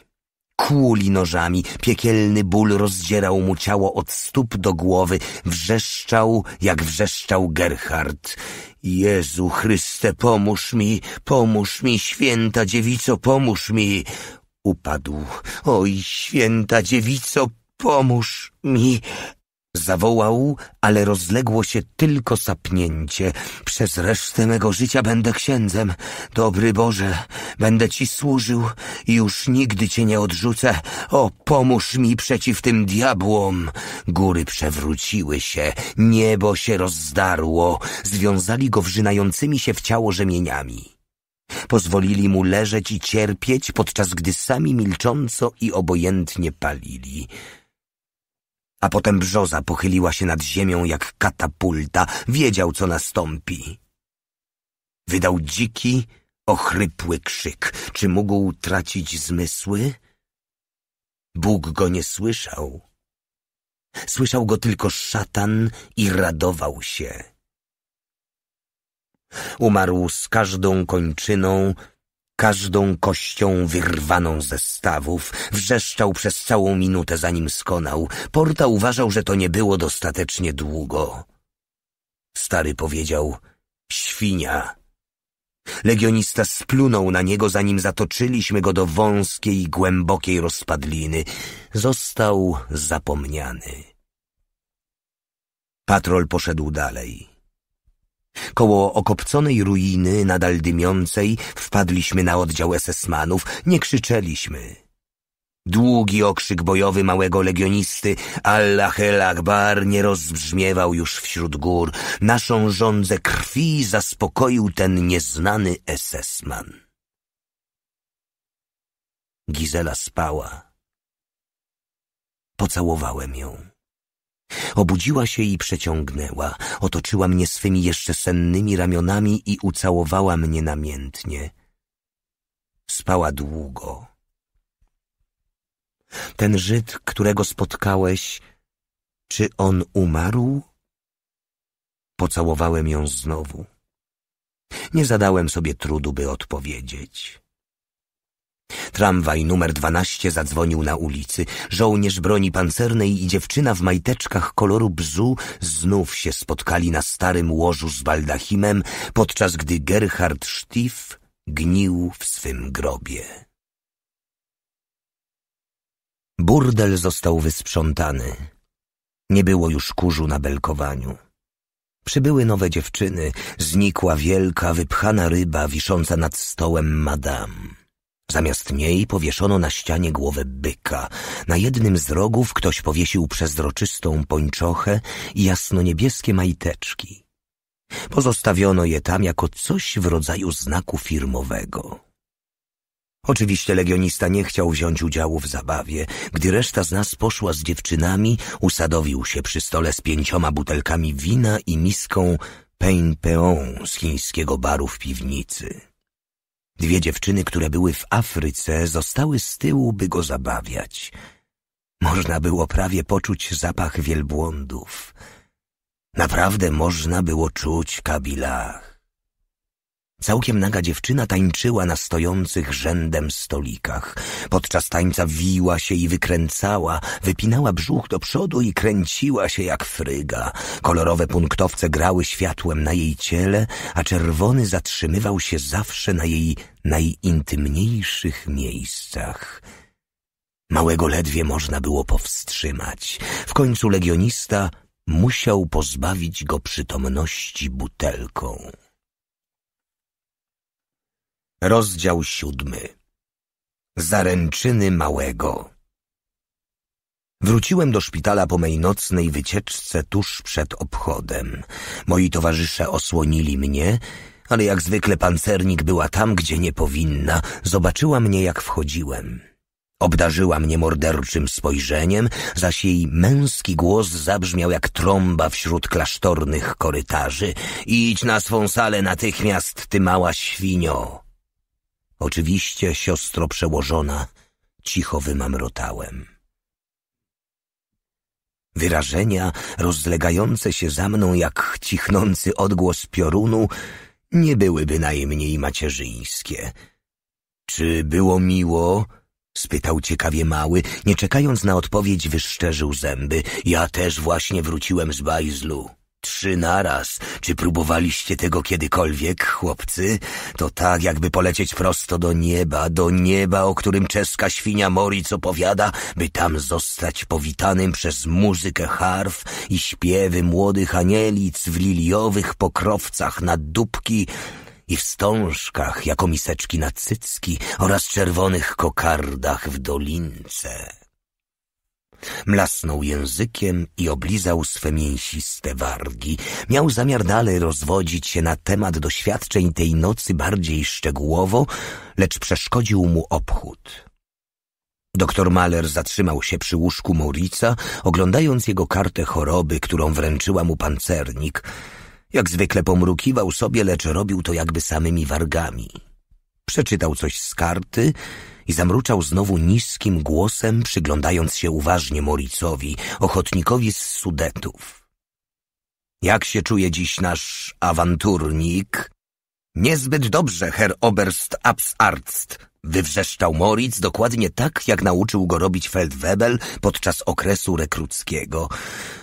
Kłuli nożami, piekielny ból rozdzierał mu ciało od stóp do głowy, wrzeszczał, jak wrzeszczał Gerhard. Jezu Chryste, pomóż mi, pomóż mi, święta dziewico, pomóż mi! Upadł. Oj, święta dziewico, Pomóż mi! Zawołał, ale rozległo się tylko sapnięcie. Przez resztę mego życia będę księdzem. Dobry Boże, będę Ci służył i już nigdy Cię nie odrzucę. O, pomóż mi przeciw tym diabłom! Góry przewróciły się, niebo się rozdarło. Związali go wrzynającymi się w ciało rzemieniami. Pozwolili mu leżeć i cierpieć, podczas gdy sami milcząco i obojętnie palili. A potem brzoza pochyliła się nad ziemią jak katapulta. Wiedział, co nastąpi. Wydał dziki, ochrypły krzyk. Czy mógł tracić zmysły? Bóg go nie słyszał. Słyszał go tylko szatan i radował się. Umarł z każdą kończyną, każdą kością wyrwaną ze stawów, wrzeszczał przez całą minutę, zanim skonał. Porta uważał, że to nie było dostatecznie długo. Stary powiedział — świnia. Legionista splunął na niego, zanim zatoczyliśmy go do wąskiej, głębokiej rozpadliny. Został zapomniany. Patrol poszedł dalej. Koło okopconej ruiny, nadal dymiącej, wpadliśmy na oddział esesmanów. Nie krzyczeliśmy. Długi okrzyk bojowy małego legionisty Allah el Akbar nie rozbrzmiewał już wśród gór. Naszą żądzę krwi zaspokoił ten nieznany esesman. Gizela spała. Pocałowałem ją. Obudziła się i przeciągnęła, otoczyła mnie swymi jeszcze sennymi ramionami i ucałowała mnie namiętnie. Spała długo. Ten Żyd, którego spotkałeś, czy on umarł? Pocałowałem ją znowu. Nie zadałem sobie trudu, by odpowiedzieć. Tramwaj numer 12 zadzwonił na ulicy. Żołnierz broni pancernej i dziewczyna w majteczkach koloru bzu znów się spotkali na starym łożu z baldachimem, podczas gdy Gerhard Stiff gnił w swym grobie. Burdel został wysprzątany. Nie było już kurzu na belkowaniu. Przybyły nowe dziewczyny, znikła wielka, wypchana ryba wisząca nad stołem madame. Zamiast niej powieszono na ścianie głowę byka. Na jednym z rogów ktoś powiesił przezroczystą pończochę i jasnoniebieskie majteczki. Pozostawiono je tam jako coś w rodzaju znaku firmowego. Oczywiście legionista nie chciał wziąć udziału w zabawie. Gdy reszta z nas poszła z dziewczynami, usadowił się przy stole z pięcioma butelkami wina i miską Pain Peon z chińskiego baru w piwnicy. Dwie dziewczyny, które były w Afryce, zostały z tyłu, by go zabawiać. Można było prawie poczuć zapach wielbłądów. Naprawdę można było czuć kabilach. Całkiem naga dziewczyna tańczyła na stojących rzędem stolikach. Podczas tańca wiła się i wykręcała, wypinała brzuch do przodu i kręciła się jak fryga. Kolorowe punktowce grały światłem na jej ciele, a czerwony zatrzymywał się zawsze na jej najintymniejszych miejscach. Małego ledwie można było powstrzymać. W końcu legionista musiał pozbawić go przytomności butelką. Rozdział siódmy. Zaręczyny małego. Wróciłem do szpitala po mej nocnej wycieczce tuż przed obchodem. Moi towarzysze osłonili mnie, ale jak zwykle pancernik była tam, gdzie nie powinna. Zobaczyła mnie, jak wchodziłem. Obdarzyła mnie morderczym spojrzeniem, zaś jej męski głos zabrzmiał jak trąba wśród klasztornych korytarzy. Idź na swą salę natychmiast, ty mała świnio. Oczywiście, siostro przełożona, cicho wymamrotałem. Wyrażenia rozlegające się za mną jak cichnący odgłos piorunu nie były bynajmniej macierzyńskie. Czy było miło? spytał ciekawie mały, nie czekając na odpowiedź wyszczerzył zęby. Ja też właśnie wróciłem z bajzlu. Trzy naraz. Czy próbowaliście tego kiedykolwiek, chłopcy? To tak, jakby polecieć prosto do nieba, do nieba, o którym czeska świnia Moric opowiada, by tam zostać powitanym przez muzykę harf i śpiewy młodych anielic w liliowych pokrowcach na dupki i wstążkach jako miseczki na cycki oraz czerwonych kokardach w dolince. Mlasnął językiem i oblizał swe mięsiste wargi. Miał zamiar dalej rozwodzić się na temat doświadczeń tej nocy bardziej szczegółowo, lecz przeszkodził mu obchód. Doktor Maler zatrzymał się przy łóżku Maurica, oglądając jego kartę choroby, którą wręczyła mu pancernik. Jak zwykle pomrukiwał sobie, lecz robił to jakby samymi wargami. Przeczytał coś z karty i zamruczał znowu niskim głosem, przyglądając się uważnie Moricowi, ochotnikowi z Sudetów. Jak się czuje dziś nasz awanturnik? Niezbyt dobrze, Herr Oberst Absarzt, wywrzeszczał Moritz dokładnie tak, jak nauczył go robić Feldwebel podczas okresu rekrutskiego.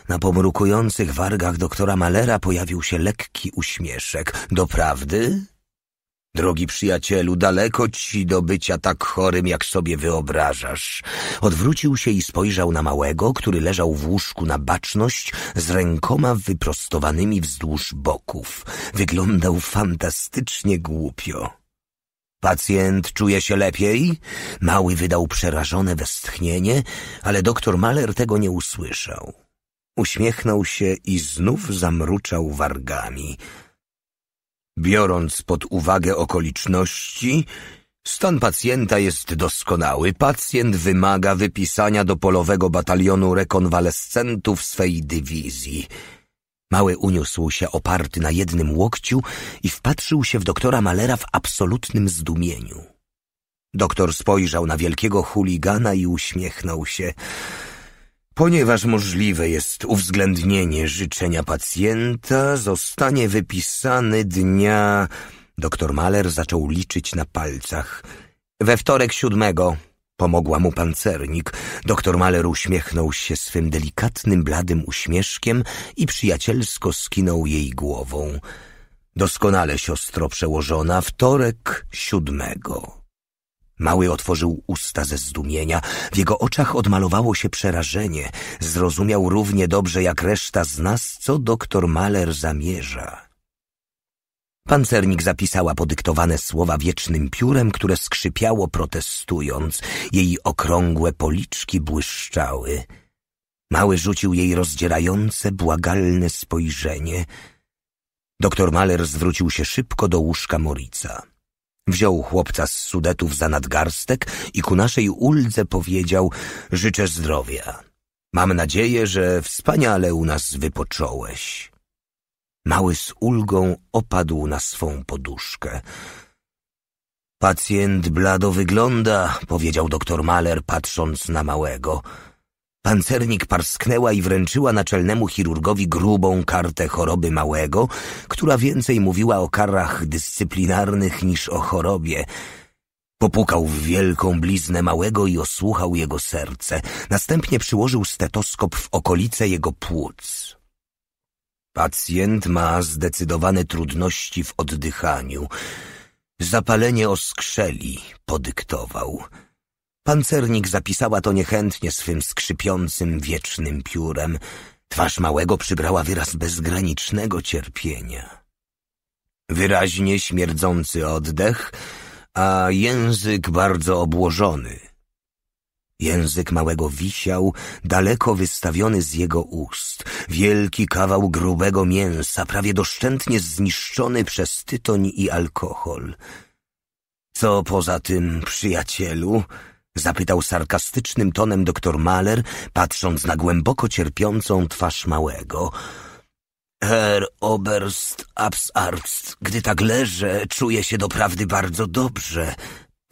Na pomrukujących wargach doktora Malera pojawił się lekki uśmieszek. Doprawdy? Drogi przyjacielu, daleko ci do bycia tak chorym, jak sobie wyobrażasz. Odwrócił się i spojrzał na małego, który leżał w łóżku na baczność z rękoma wyprostowanymi wzdłuż boków. Wyglądał fantastycznie głupio. Pacjent czuje się lepiej? Mały wydał przerażone westchnienie, ale doktor Maler tego nie usłyszał. Uśmiechnął się i znów zamruczał wargami. Biorąc pod uwagę okoliczności, stan pacjenta jest doskonały. Pacjent wymaga wypisania do polowego batalionu rekonwalescentów swej dywizji. Mały uniósł się oparty na jednym łokciu i wpatrzył się w doktora Malera w absolutnym zdumieniu. Doktor spojrzał na wielkiego chuligana i uśmiechnął się – Ponieważ możliwe jest uwzględnienie życzenia pacjenta, zostanie wypisany dnia. Doktor Maler zaczął liczyć na palcach. We wtorek siódmego. Pomogła mu pancernik. Doktor Maler uśmiechnął się swym delikatnym, bladym uśmieszkiem i przyjacielsko skinął jej głową. Doskonale siostro przełożona, wtorek siódmego. Mały otworzył usta ze zdumienia. W jego oczach odmalowało się przerażenie. Zrozumiał równie dobrze jak reszta z nas, co doktor Maler zamierza. Pancernik zapisała podyktowane słowa wiecznym piórem, które skrzypiało protestując. Jej okrągłe policzki błyszczały. Mały rzucił jej rozdzierające, błagalne spojrzenie. Doktor Maler zwrócił się szybko do łóżka Morica. Wziął chłopca z Sudetów za nadgarstek i ku naszej uldze powiedział – życzę zdrowia. Mam nadzieję, że wspaniale u nas wypocząłeś. Mały z ulgą opadł na swą poduszkę. Pacjent blado wygląda, powiedział doktor Maler, patrząc na małego – Pancernik parsknęła i wręczyła naczelnemu chirurgowi grubą kartę choroby małego, która więcej mówiła o karach dyscyplinarnych niż o chorobie. Popukał w wielką bliznę małego i osłuchał jego serce. Następnie przyłożył stetoskop w okolice jego płuc. Pacjent ma zdecydowane trudności w oddychaniu. Zapalenie oskrzeli, podyktował. Pancernik zapisała to niechętnie swym skrzypiącym, wiecznym piórem. Twarz małego przybrała wyraz bezgranicznego cierpienia. Wyraźnie śmierdzący oddech, a język bardzo obłożony. Język małego wisiał, daleko wystawiony z jego ust. Wielki kawał grubego mięsa, prawie doszczętnie zniszczony przez tytoń i alkohol. Co poza tym, przyjacielu? Zapytał sarkastycznym tonem doktor Maler, patrząc na głęboko cierpiącą twarz małego. Herr Oberst Absarzt, gdy tak leżę, czuję się doprawdy bardzo dobrze,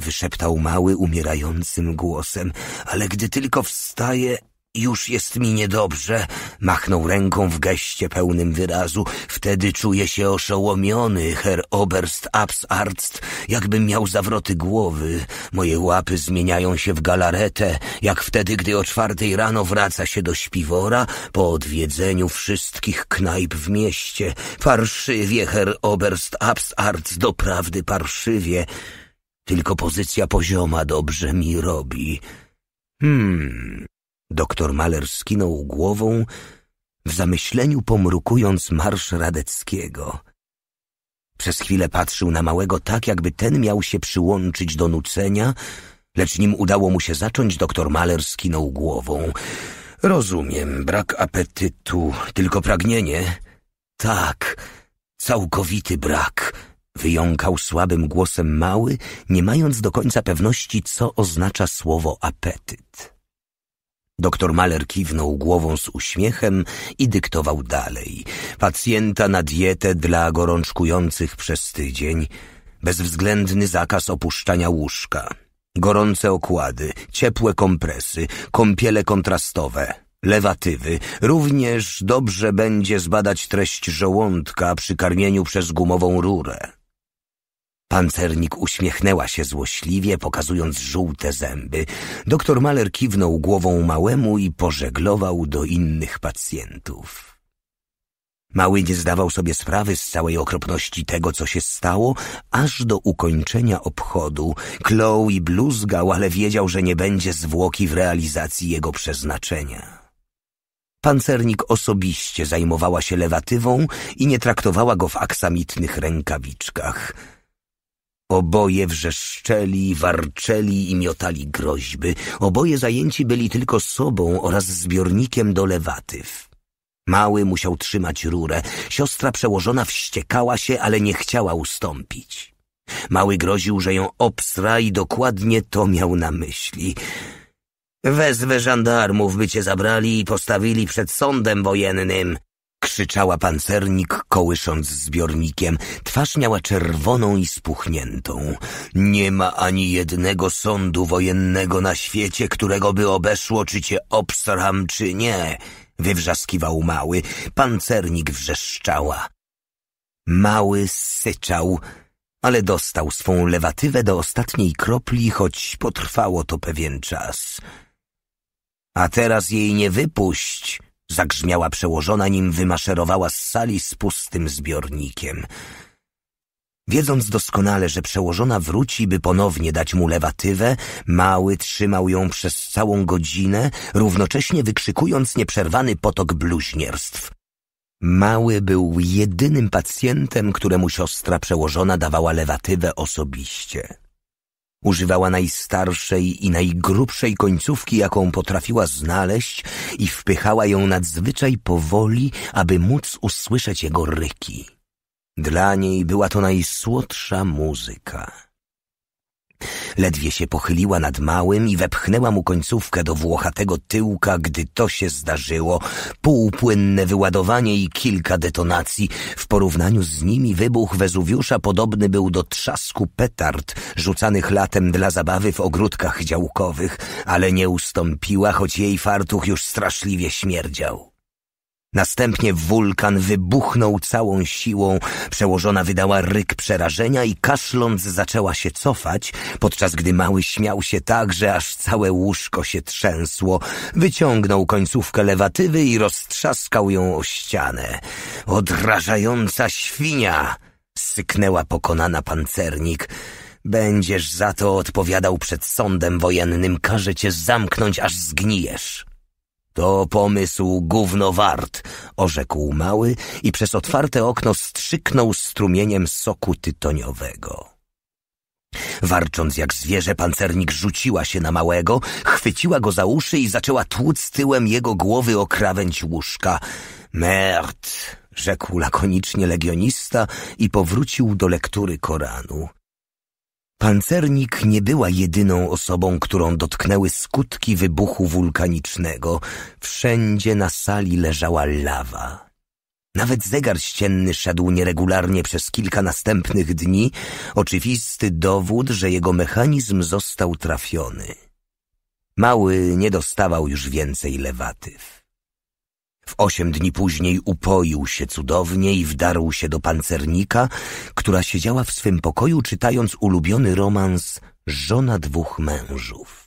wyszeptał mały umierającym głosem, ale gdy tylko wstaje, już jest mi niedobrze, machnął ręką w geście pełnym wyrazu. Wtedy czuję się oszołomiony, Herr Oberst Absarzt, jakbym miał zawroty głowy. Moje łapy zmieniają się w galaretę, jak wtedy, gdy o czwartej rano wraca się do śpiwora po odwiedzeniu wszystkich knajp w mieście. Parszywie, Herr Oberst Absarzt, doprawdy parszywie. Tylko pozycja pozioma dobrze mi robi. Hmm... Doktor Maler skinął głową, w zamyśleniu pomrukując marsz Radeckiego. Przez chwilę patrzył na małego tak, jakby ten miał się przyłączyć do nucenia, lecz nim udało mu się zacząć, doktor Maler skinął głową. Rozumiem, brak apetytu, tylko pragnienie. Tak, całkowity brak. Wyjąkał słabym głosem mały, nie mając do końca pewności, co oznacza słowo apetyt. Doktor Maler kiwnął głową z uśmiechem i dyktował dalej. Pacjenta na dietę dla gorączkujących przez tydzień, bezwzględny zakaz opuszczania łóżka, gorące okłady, ciepłe kompresy, kąpiele kontrastowe, lewatywy. Również dobrze będzie zbadać treść żołądka przy karmieniu przez gumową rurę. Pancernik uśmiechnęła się złośliwie, pokazując żółte zęby. Doktor Maler kiwnął głową małemu i pożeglował do innych pacjentów. Mały nie zdawał sobie sprawy z całej okropności tego, co się stało, aż do ukończenia obchodu. Klął i bluzgał, ale wiedział, że nie będzie zwłoki w realizacji jego przeznaczenia. Pancernik osobiście zajmowała się lewatywą i nie traktowała go w aksamitnych rękawiczkach – Oboje wrzeszczeli, warczeli i miotali groźby. Oboje zajęci byli tylko sobą oraz zbiornikiem do lewatyw. Mały musiał trzymać rurę. Siostra przełożona wściekała się, ale nie chciała ustąpić. Mały groził, że ją obsra i dokładnie to miał na myśli. Wezwę żandarmów, by cię zabrali i postawili przed sądem wojennym, krzyczała pancernik, kołysząc zbiornikiem. Twarz miała czerwoną i spuchniętą. Nie ma ani jednego sądu wojennego na świecie, którego by obeszło, czy cię obsram, czy nie. Wywrzaskiwał mały. Pancernik wrzeszczała. Mały syczał, ale dostał swą lewatywę do ostatniej kropli, choć potrwało to pewien czas. A teraz jej nie wypuść, Zagrzmiała przełożona, nim wymaszerowała z sali z pustym zbiornikiem. Wiedząc doskonale, że przełożona wróci, by ponownie dać mu lewatywę, mały trzymał ją przez całą godzinę, równocześnie wykrzykując nieprzerwany potok bluźnierstw. Mały był jedynym pacjentem, któremu siostra przełożona dawała lewatywę osobiście. Używała najstarszej i najgrubszej końcówki, jaką potrafiła znaleźć i wpychała ją nadzwyczaj powoli, aby móc usłyszeć jego ryki. Dla niej była to najsłodsza muzyka. Ledwie się pochyliła nad małym i wepchnęła mu końcówkę do włochatego tyłka, gdy to się zdarzyło. Półpłynne wyładowanie i kilka detonacji. W porównaniu z nimi wybuch Wezuwiusza podobny był do trzasku petard rzucanych latem dla zabawy w ogródkach działkowych, ale nie ustąpiła, choć jej fartuch już straszliwie śmierdział. Następnie wulkan wybuchnął całą siłą, przełożona wydała ryk przerażenia i kaszląc zaczęła się cofać, podczas gdy mały śmiał się tak, że aż całe łóżko się trzęsło. Wyciągnął końcówkę lewatywy i roztrzaskał ją o ścianę. Odrażająca świnia! syknęła pokonana pancernik. Będziesz za to odpowiadał przed sądem wojennym, każę cię zamknąć, aż zgnijesz. To pomysł gównowart, orzekł mały i przez otwarte okno strzyknął strumieniem soku tytoniowego. Warcząc jak zwierzę, pancernik rzuciła się na małego, chwyciła go za uszy i zaczęła tłuc tyłem jego głowy o krawędź łóżka. Merd, rzekł lakonicznie legionista i powrócił do lektury Koranu. Pancernik nie była jedyną osobą, którą dotknęły skutki wybuchu wulkanicznego. Wszędzie na sali leżała lawa. Nawet zegar ścienny szedł nieregularnie przez kilka następnych dni, oczywisty dowód, że jego mechanizm został trafiony. Mały nie dostawał już więcej lewatyw. W osiem dni później upoił się cudownie i wdarł się do pancernika, która siedziała w swym pokoju czytając ulubiony romans Żona dwóch mężów.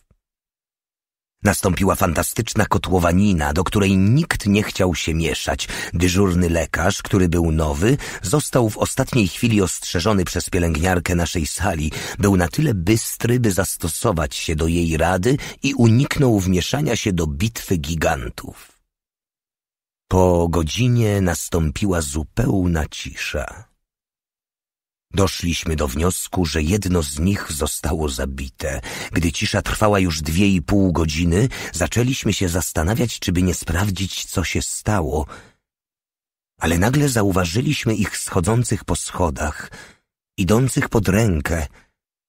Nastąpiła fantastyczna kotłowanina, do której nikt nie chciał się mieszać. Dyżurny lekarz, który był nowy, został w ostatniej chwili ostrzeżony przez pielęgniarkę naszej sali. Był na tyle bystry, by zastosować się do jej rady i uniknął wmieszania się do bitwy gigantów. Po godzinie nastąpiła zupełna cisza. Doszliśmy do wniosku, że jedno z nich zostało zabite. Gdy cisza trwała już dwie i pół godziny, zaczęliśmy się zastanawiać, czyby nie sprawdzić, co się stało. Ale nagle zauważyliśmy ich schodzących po schodach, idących pod rękę,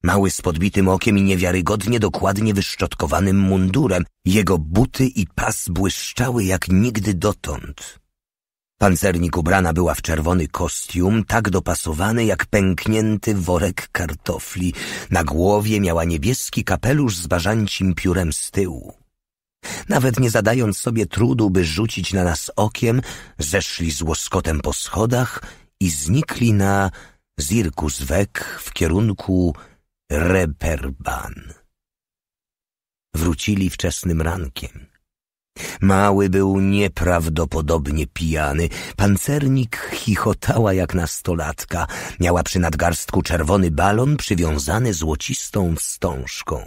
Mały z podbitym okiem i niewiarygodnie dokładnie wyszczotkowanym mundurem, jego buty i pas błyszczały jak nigdy dotąd. Pancernik ubrana była w czerwony kostium, tak dopasowany jak pęknięty worek kartofli. Na głowie miała niebieski kapelusz z barzancim piórem z tyłu. Nawet nie zadając sobie trudu, by rzucić na nas okiem, zeszli z łoskotem po schodach i znikli na Zirkusweg w kierunku Reperban. Wrócili wczesnym rankiem. Mały był nieprawdopodobnie pijany. Pancernik chichotała jak nastolatka. Miała przy nadgarstku czerwony balon przywiązany złocistą wstążką.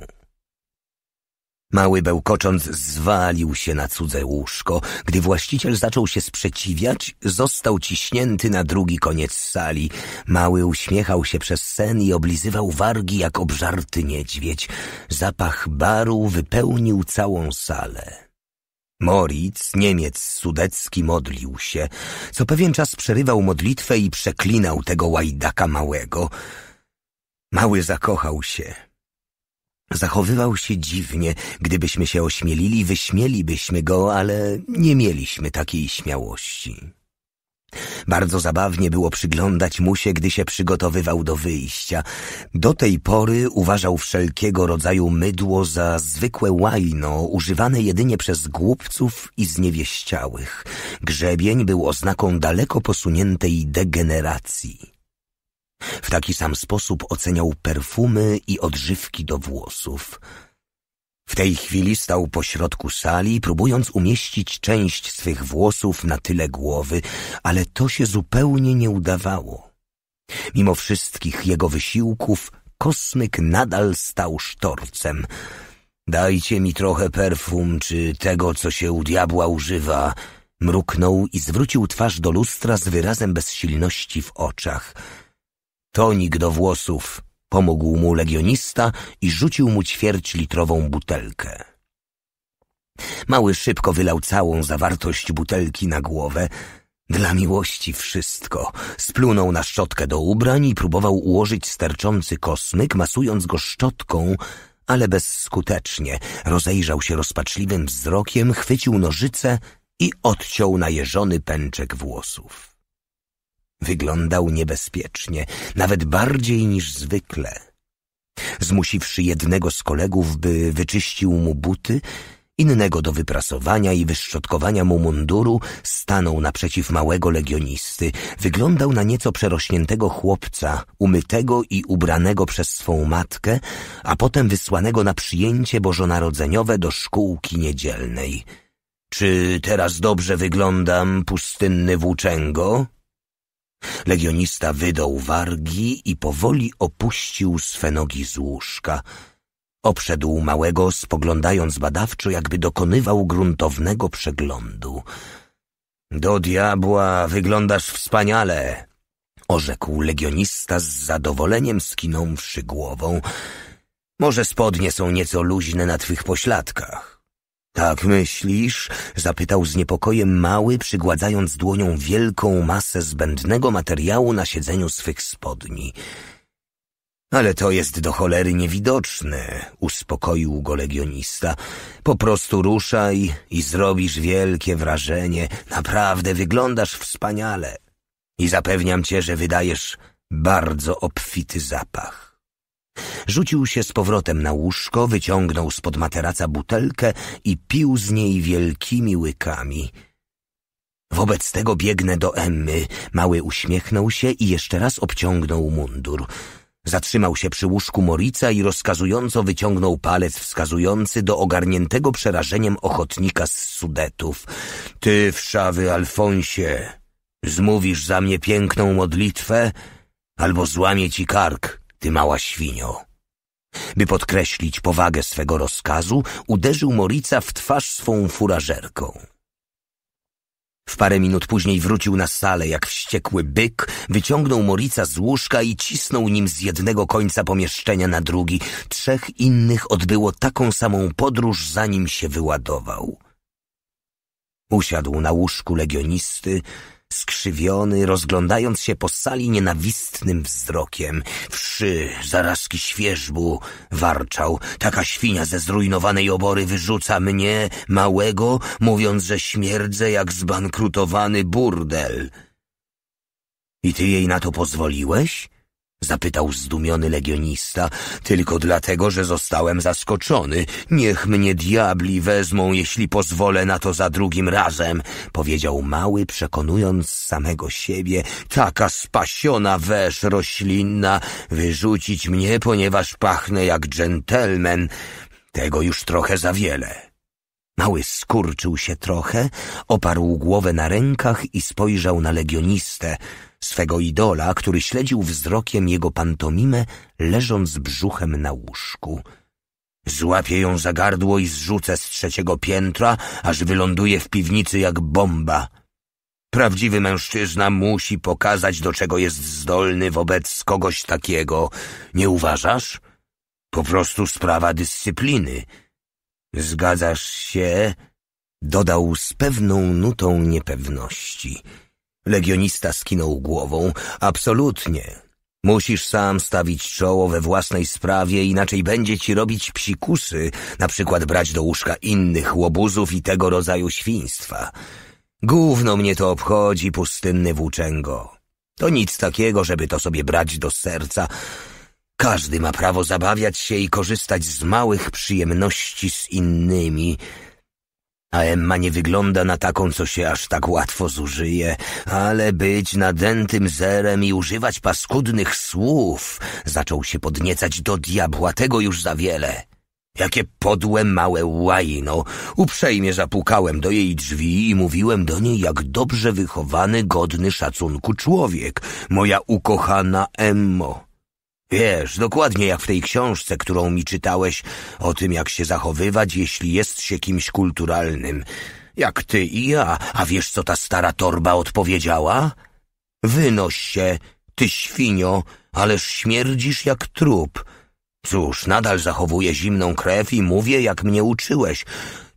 Mały bełkocząc zwalił się na cudze łóżko. Gdy właściciel zaczął się sprzeciwiać, został ciśnięty na drugi koniec sali. Mały uśmiechał się przez sen i oblizywał wargi jak obżarty niedźwiedź. Zapach baru wypełnił całą salę. Moritz, Niemiec sudecki, modlił się. Co pewien czas przerywał modlitwę i przeklinał tego łajdaka małego. Mały zakochał się. Zachowywał się dziwnie, gdybyśmy się ośmielili, wyśmielibyśmy go, ale nie mieliśmy takiej śmiałości. Bardzo zabawnie było przyglądać mu się, gdy się przygotowywał do wyjścia. Do tej pory uważał wszelkiego rodzaju mydło za zwykłe łajno, używane jedynie przez głupców i zniewieściałych. Grzebień był oznaką daleko posuniętej degeneracji. W taki sam sposób oceniał perfumy i odżywki do włosów. W tej chwili stał pośrodku sali, próbując umieścić część swych włosów na tyle głowy, ale to się zupełnie nie udawało. Mimo wszystkich jego wysiłków, kosmyk nadal stał sztorcem. Dajcie mi trochę perfum, czy tego, co się u diabła używa. Mruknął i zwrócił twarz do lustra z wyrazem bezsilności w oczach. Tonik do włosów pomógł mu legionista i rzucił mu ćwierćlitrową litrową butelkę. Mały szybko wylał całą zawartość butelki na głowę. Dla miłości wszystko. Splunął na szczotkę do ubrań i próbował ułożyć sterczący kosmyk, masując go szczotką, ale bezskutecznie. Rozejrzał się rozpaczliwym wzrokiem, chwycił nożyce i odciął najeżony pęczek włosów. Wyglądał niebezpiecznie, nawet bardziej niż zwykle. Zmusiwszy jednego z kolegów, by wyczyścił mu buty, innego do wyprasowania i wyszczotkowania mu munduru, stanął naprzeciw małego legionisty. Wyglądał na nieco przerośniętego chłopca, umytego i ubranego przez swą matkę, a potem wysłanego na przyjęcie bożonarodzeniowe do szkółki niedzielnej. Czy teraz dobrze wyglądam, pustynny włóczęgo? Legionista wydał wargi i powoli opuścił swe nogi z łóżka. Obszedł małego, spoglądając badawczo, jakby dokonywał gruntownego przeglądu. Do diabła wyglądasz wspaniale, orzekł legionista z zadowoleniem skinąwszy głową. Może spodnie są nieco luźne na twych pośladkach. Tak myślisz? zapytał z niepokojem mały, przygładzając dłonią wielką masę zbędnego materiału na siedzeniu swych spodni. Ale to jest do cholery niewidoczne, uspokoił go legionista. Po prostu ruszaj i zrobisz wielkie wrażenie. Naprawdę wyglądasz wspaniale. I zapewniam cię, że wydajesz bardzo obfity zapach. Rzucił się z powrotem na łóżko, wyciągnął spod materaca butelkę i pił z niej wielkimi łykami. Wobec tego biegnę do Emmy. Mały uśmiechnął się i jeszcze raz obciągnął mundur. Zatrzymał się przy łóżku Morica i rozkazująco wyciągnął palec wskazujący do ogarniętego przerażeniem ochotnika z Sudetów. Ty, wszawy Alfonsie, zmówisz za mnie piękną modlitwę albo złamie ci kark ty mała świnio. By podkreślić powagę swego rozkazu, uderzył Morica w twarz swą furażerką. W parę minut później wrócił na salę jak wściekły byk, wyciągnął Morica z łóżka i cisnął nim z jednego końca pomieszczenia na drugi. Trzech innych odbyło taką samą podróż, zanim się wyładował. Usiadł na łóżku legionisty, Skrzywiony, rozglądając się po sali nienawistnym wzrokiem. Wszy, zarazki świeżbu, warczał. Taka świnia ze zrujnowanej obory wyrzuca mnie, małego, mówiąc, że śmierdzę jak zbankrutowany burdel. I ty jej na to pozwoliłeś? Zapytał zdumiony legionista, tylko dlatego, że zostałem zaskoczony. Niech mnie diabli wezmą, jeśli pozwolę na to za drugim razem, powiedział mały, przekonując samego siebie. Taka spasiona wesz roślinna, wyrzucić mnie, ponieważ pachnę jak dżentelmen. Tego już trochę za wiele. Mały skurczył się trochę, oparł głowę na rękach i spojrzał na legionistę swego idola, który śledził wzrokiem jego pantomimę, leżąc brzuchem na łóżku. Złapię ją za gardło i zrzucę z trzeciego piętra, aż wyląduje w piwnicy jak bomba. Prawdziwy mężczyzna musi pokazać, do czego jest zdolny wobec kogoś takiego. Nie uważasz? Po prostu sprawa dyscypliny. Zgadzasz się? Dodał z pewną nutą niepewności. Legionista skinął głową. Absolutnie. Musisz sam stawić czoło we własnej sprawie, inaczej będzie ci robić psikusy, na przykład brać do łóżka innych łobuzów i tego rodzaju świństwa. Gówno mnie to obchodzi, pustynny włóczęgo. To nic takiego, żeby to sobie brać do serca. Każdy ma prawo zabawiać się i korzystać z małych przyjemności z innymi, a Emma nie wygląda na taką, co się aż tak łatwo zużyje, ale być nadętym zerem i używać paskudnych słów zaczął się podniecać do diabła, tego już za wiele. Jakie podłe małe łajno! Uprzejmie zapukałem do jej drzwi i mówiłem do niej, jak dobrze wychowany, godny szacunku człowiek, moja ukochana Emmo. Wiesz, dokładnie jak w tej książce, którą mi czytałeś, o tym jak się zachowywać, jeśli jest się kimś kulturalnym. Jak ty i ja. A wiesz, co ta stara torba odpowiedziała? Wynoś się, ty świnio, ależ śmierdzisz jak trup. Cóż, nadal zachowuję zimną krew i mówię, jak mnie uczyłeś.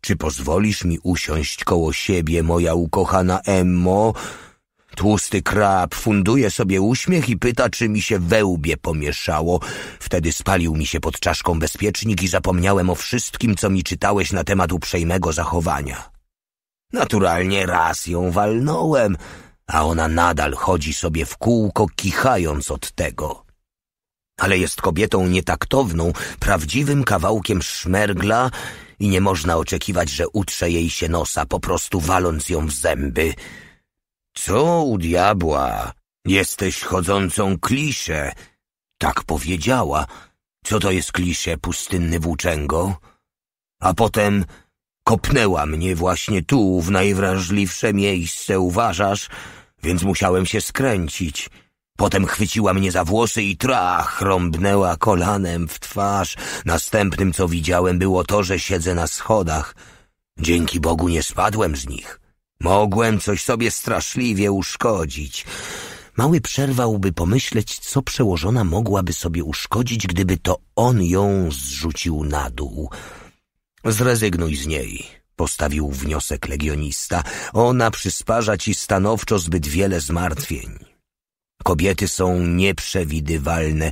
Czy pozwolisz mi usiąść koło siebie, moja ukochana Emmo, Tłusty krab funduje sobie uśmiech i pyta, czy mi się we łbie pomieszało. Wtedy spalił mi się pod czaszką bezpiecznik i zapomniałem o wszystkim, co mi czytałeś na temat uprzejmego zachowania. Naturalnie raz ją walnąłem, a ona nadal chodzi sobie w kółko, kichając od tego. Ale jest kobietą nietaktowną, prawdziwym kawałkiem szmergla i nie można oczekiwać, że utrze jej się nosa, po prostu waląc ją w zęby – co u diabła? Jesteś chodzącą kliszę. Tak powiedziała. Co to jest klisze, pustynny włóczęgo? A potem kopnęła mnie właśnie tu, w najwrażliwsze miejsce, uważasz? Więc musiałem się skręcić. Potem chwyciła mnie za włosy i trach, rąbnęła kolanem w twarz. Następnym, co widziałem, było to, że siedzę na schodach. Dzięki Bogu nie spadłem z nich. Mogłem coś sobie straszliwie uszkodzić. Mały przerwałby pomyśleć, co przełożona mogłaby sobie uszkodzić, gdyby to on ją zrzucił na dół. Zrezygnuj z niej, postawił wniosek legionista. Ona przysparza ci stanowczo zbyt wiele zmartwień. Kobiety są nieprzewidywalne.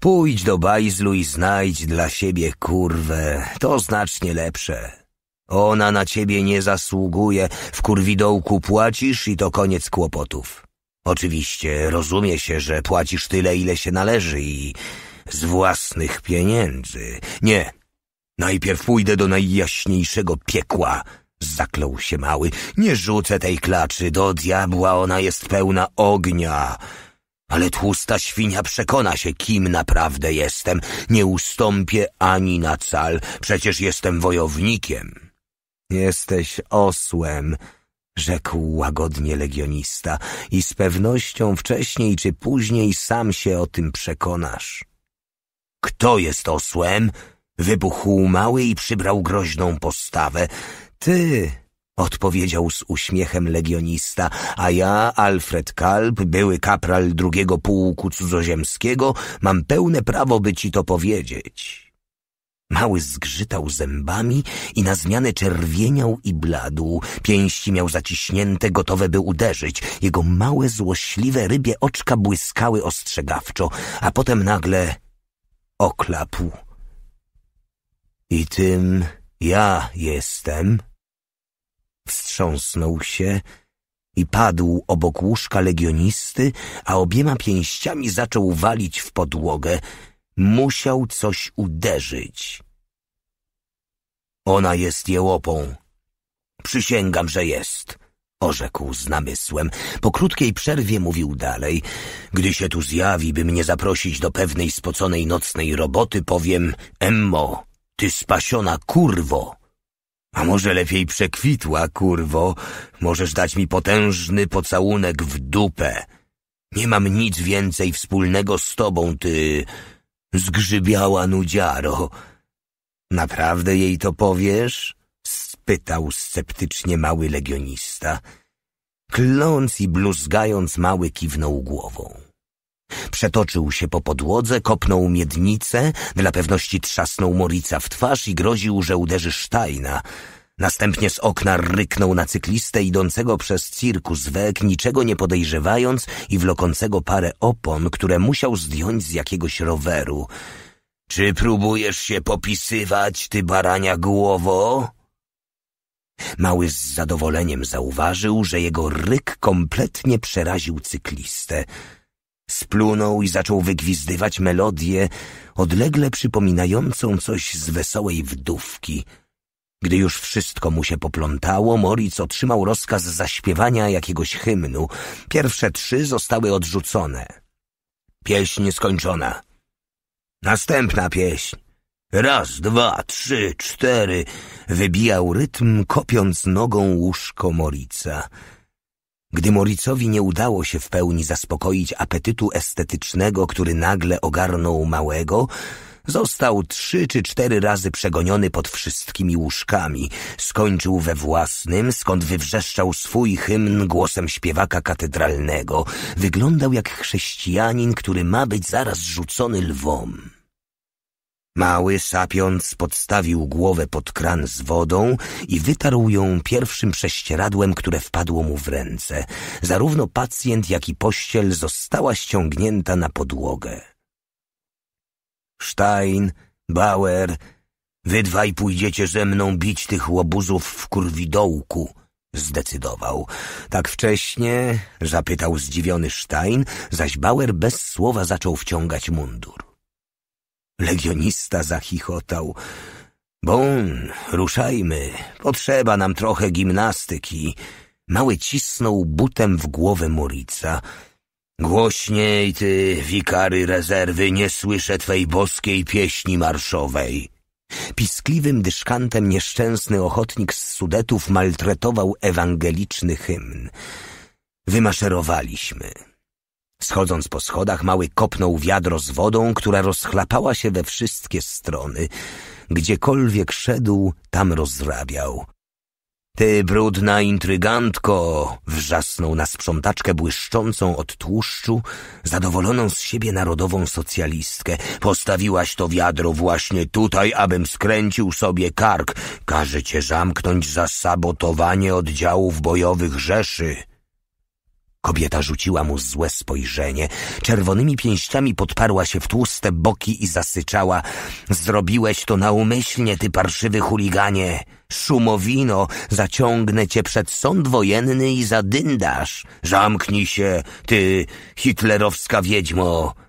Pójdź do bajzlu i znajdź dla siebie kurwę. To znacznie lepsze. Ona na ciebie nie zasługuje, w kurwidołku płacisz i to koniec kłopotów. Oczywiście rozumie się, że płacisz tyle, ile się należy i z własnych pieniędzy. Nie, najpierw pójdę do najjaśniejszego piekła, zaklął się mały. Nie rzucę tej klaczy, do diabła ona jest pełna ognia. Ale tłusta świnia przekona się, kim naprawdę jestem. Nie ustąpię ani na cal, przecież jestem wojownikiem. Jesteś osłem, rzekł łagodnie legionista, i z pewnością wcześniej czy później sam się o tym przekonasz. Kto jest osłem? Wybuchł mały i przybrał groźną postawę. Ty, odpowiedział z uśmiechem legionista, a ja, Alfred Kalb, były kapral drugiego pułku cudzoziemskiego, mam pełne prawo, by ci to powiedzieć. Mały zgrzytał zębami i na zmianę czerwieniał i bladł. Pięści miał zaciśnięte, gotowe by uderzyć. Jego małe, złośliwe rybie oczka błyskały ostrzegawczo, a potem nagle oklapł. I tym ja jestem. Wstrząsnął się i padł obok łóżka legionisty, a obiema pięściami zaczął walić w podłogę musiał coś uderzyć. Ona jest jełopą. Przysięgam, że jest, orzekł z namysłem. Po krótkiej przerwie mówił dalej. Gdy się tu zjawi, by mnie zaprosić do pewnej spoconej nocnej roboty, powiem, Emmo, ty spasiona kurwo. A może lepiej przekwitła, kurwo, możesz dać mi potężny pocałunek w dupę. Nie mam nic więcej wspólnego z tobą, ty Zgrzybiała nudziaro. Naprawdę jej to powiesz? Spytał sceptycznie mały legionista. Kląc i bluzgając mały kiwnął głową. Przetoczył się po podłodze, kopnął miednicę, dla pewności trzasnął Morica w twarz i groził, że uderzy Sztajna – Następnie z okna ryknął na cyklistę idącego przez cirkus wek, niczego nie podejrzewając i wlokącego parę opon, które musiał zdjąć z jakiegoś roweru. Czy próbujesz się popisywać, ty barania głowo? Mały z zadowoleniem zauważył, że jego ryk kompletnie przeraził cyklistę. Splunął i zaczął wygwizdywać melodię, odlegle przypominającą coś z wesołej wdówki – gdy już wszystko mu się poplątało, Moritz otrzymał rozkaz zaśpiewania jakiegoś hymnu. Pierwsze trzy zostały odrzucone. Pieśń skończona. Następna pieśń. Raz, dwa, trzy, cztery. Wybijał rytm, kopiąc nogą łóżko Morica. Gdy Moricowi nie udało się w pełni zaspokoić apetytu estetycznego, który nagle ogarnął małego, Został trzy czy cztery razy przegoniony pod wszystkimi łóżkami. Skończył we własnym, skąd wywrzeszczał swój hymn głosem śpiewaka katedralnego. Wyglądał jak chrześcijanin, który ma być zaraz rzucony lwom. Mały sapiąc podstawił głowę pod kran z wodą i wytarł ją pierwszym prześcieradłem, które wpadło mu w ręce. Zarówno pacjent, jak i pościel została ściągnięta na podłogę. Stein, Bauer, wy dwaj pójdziecie ze mną bić tych łobuzów w kurwidołku. Zdecydował. Tak wcześnie? Zapytał zdziwiony Stein, zaś Bauer bez słowa zaczął wciągać mundur. Legionista zachichotał. Bon, ruszajmy. Potrzeba nam trochę gimnastyki. Mały cisnął butem w głowę Murica. Głośniej ty, wikary rezerwy, nie słyszę twej boskiej pieśni marszowej. Piskliwym dyszkantem nieszczęsny ochotnik z Sudetów maltretował ewangeliczny hymn. Wymaszerowaliśmy. Schodząc po schodach, mały kopnął wiadro z wodą, która rozchlapała się we wszystkie strony. Gdziekolwiek szedł, tam rozrabiał. Ty, brudna intrygantko! wrzasnął na sprzątaczkę błyszczącą od tłuszczu, zadowoloną z siebie narodową socjalistkę. Postawiłaś to wiadro właśnie tutaj, abym skręcił sobie kark. Każe cię zamknąć za sabotowanie oddziałów bojowych Rzeszy. Kobieta rzuciła mu złe spojrzenie, czerwonymi pięściami podparła się w tłuste boki i zasyczała. Zrobiłeś to naumyślnie, ty parszywy chuliganie. Szumowino, zaciągnę cię przed sąd wojenny i zadyndasz. Zamknij się, ty hitlerowska wiedźmo.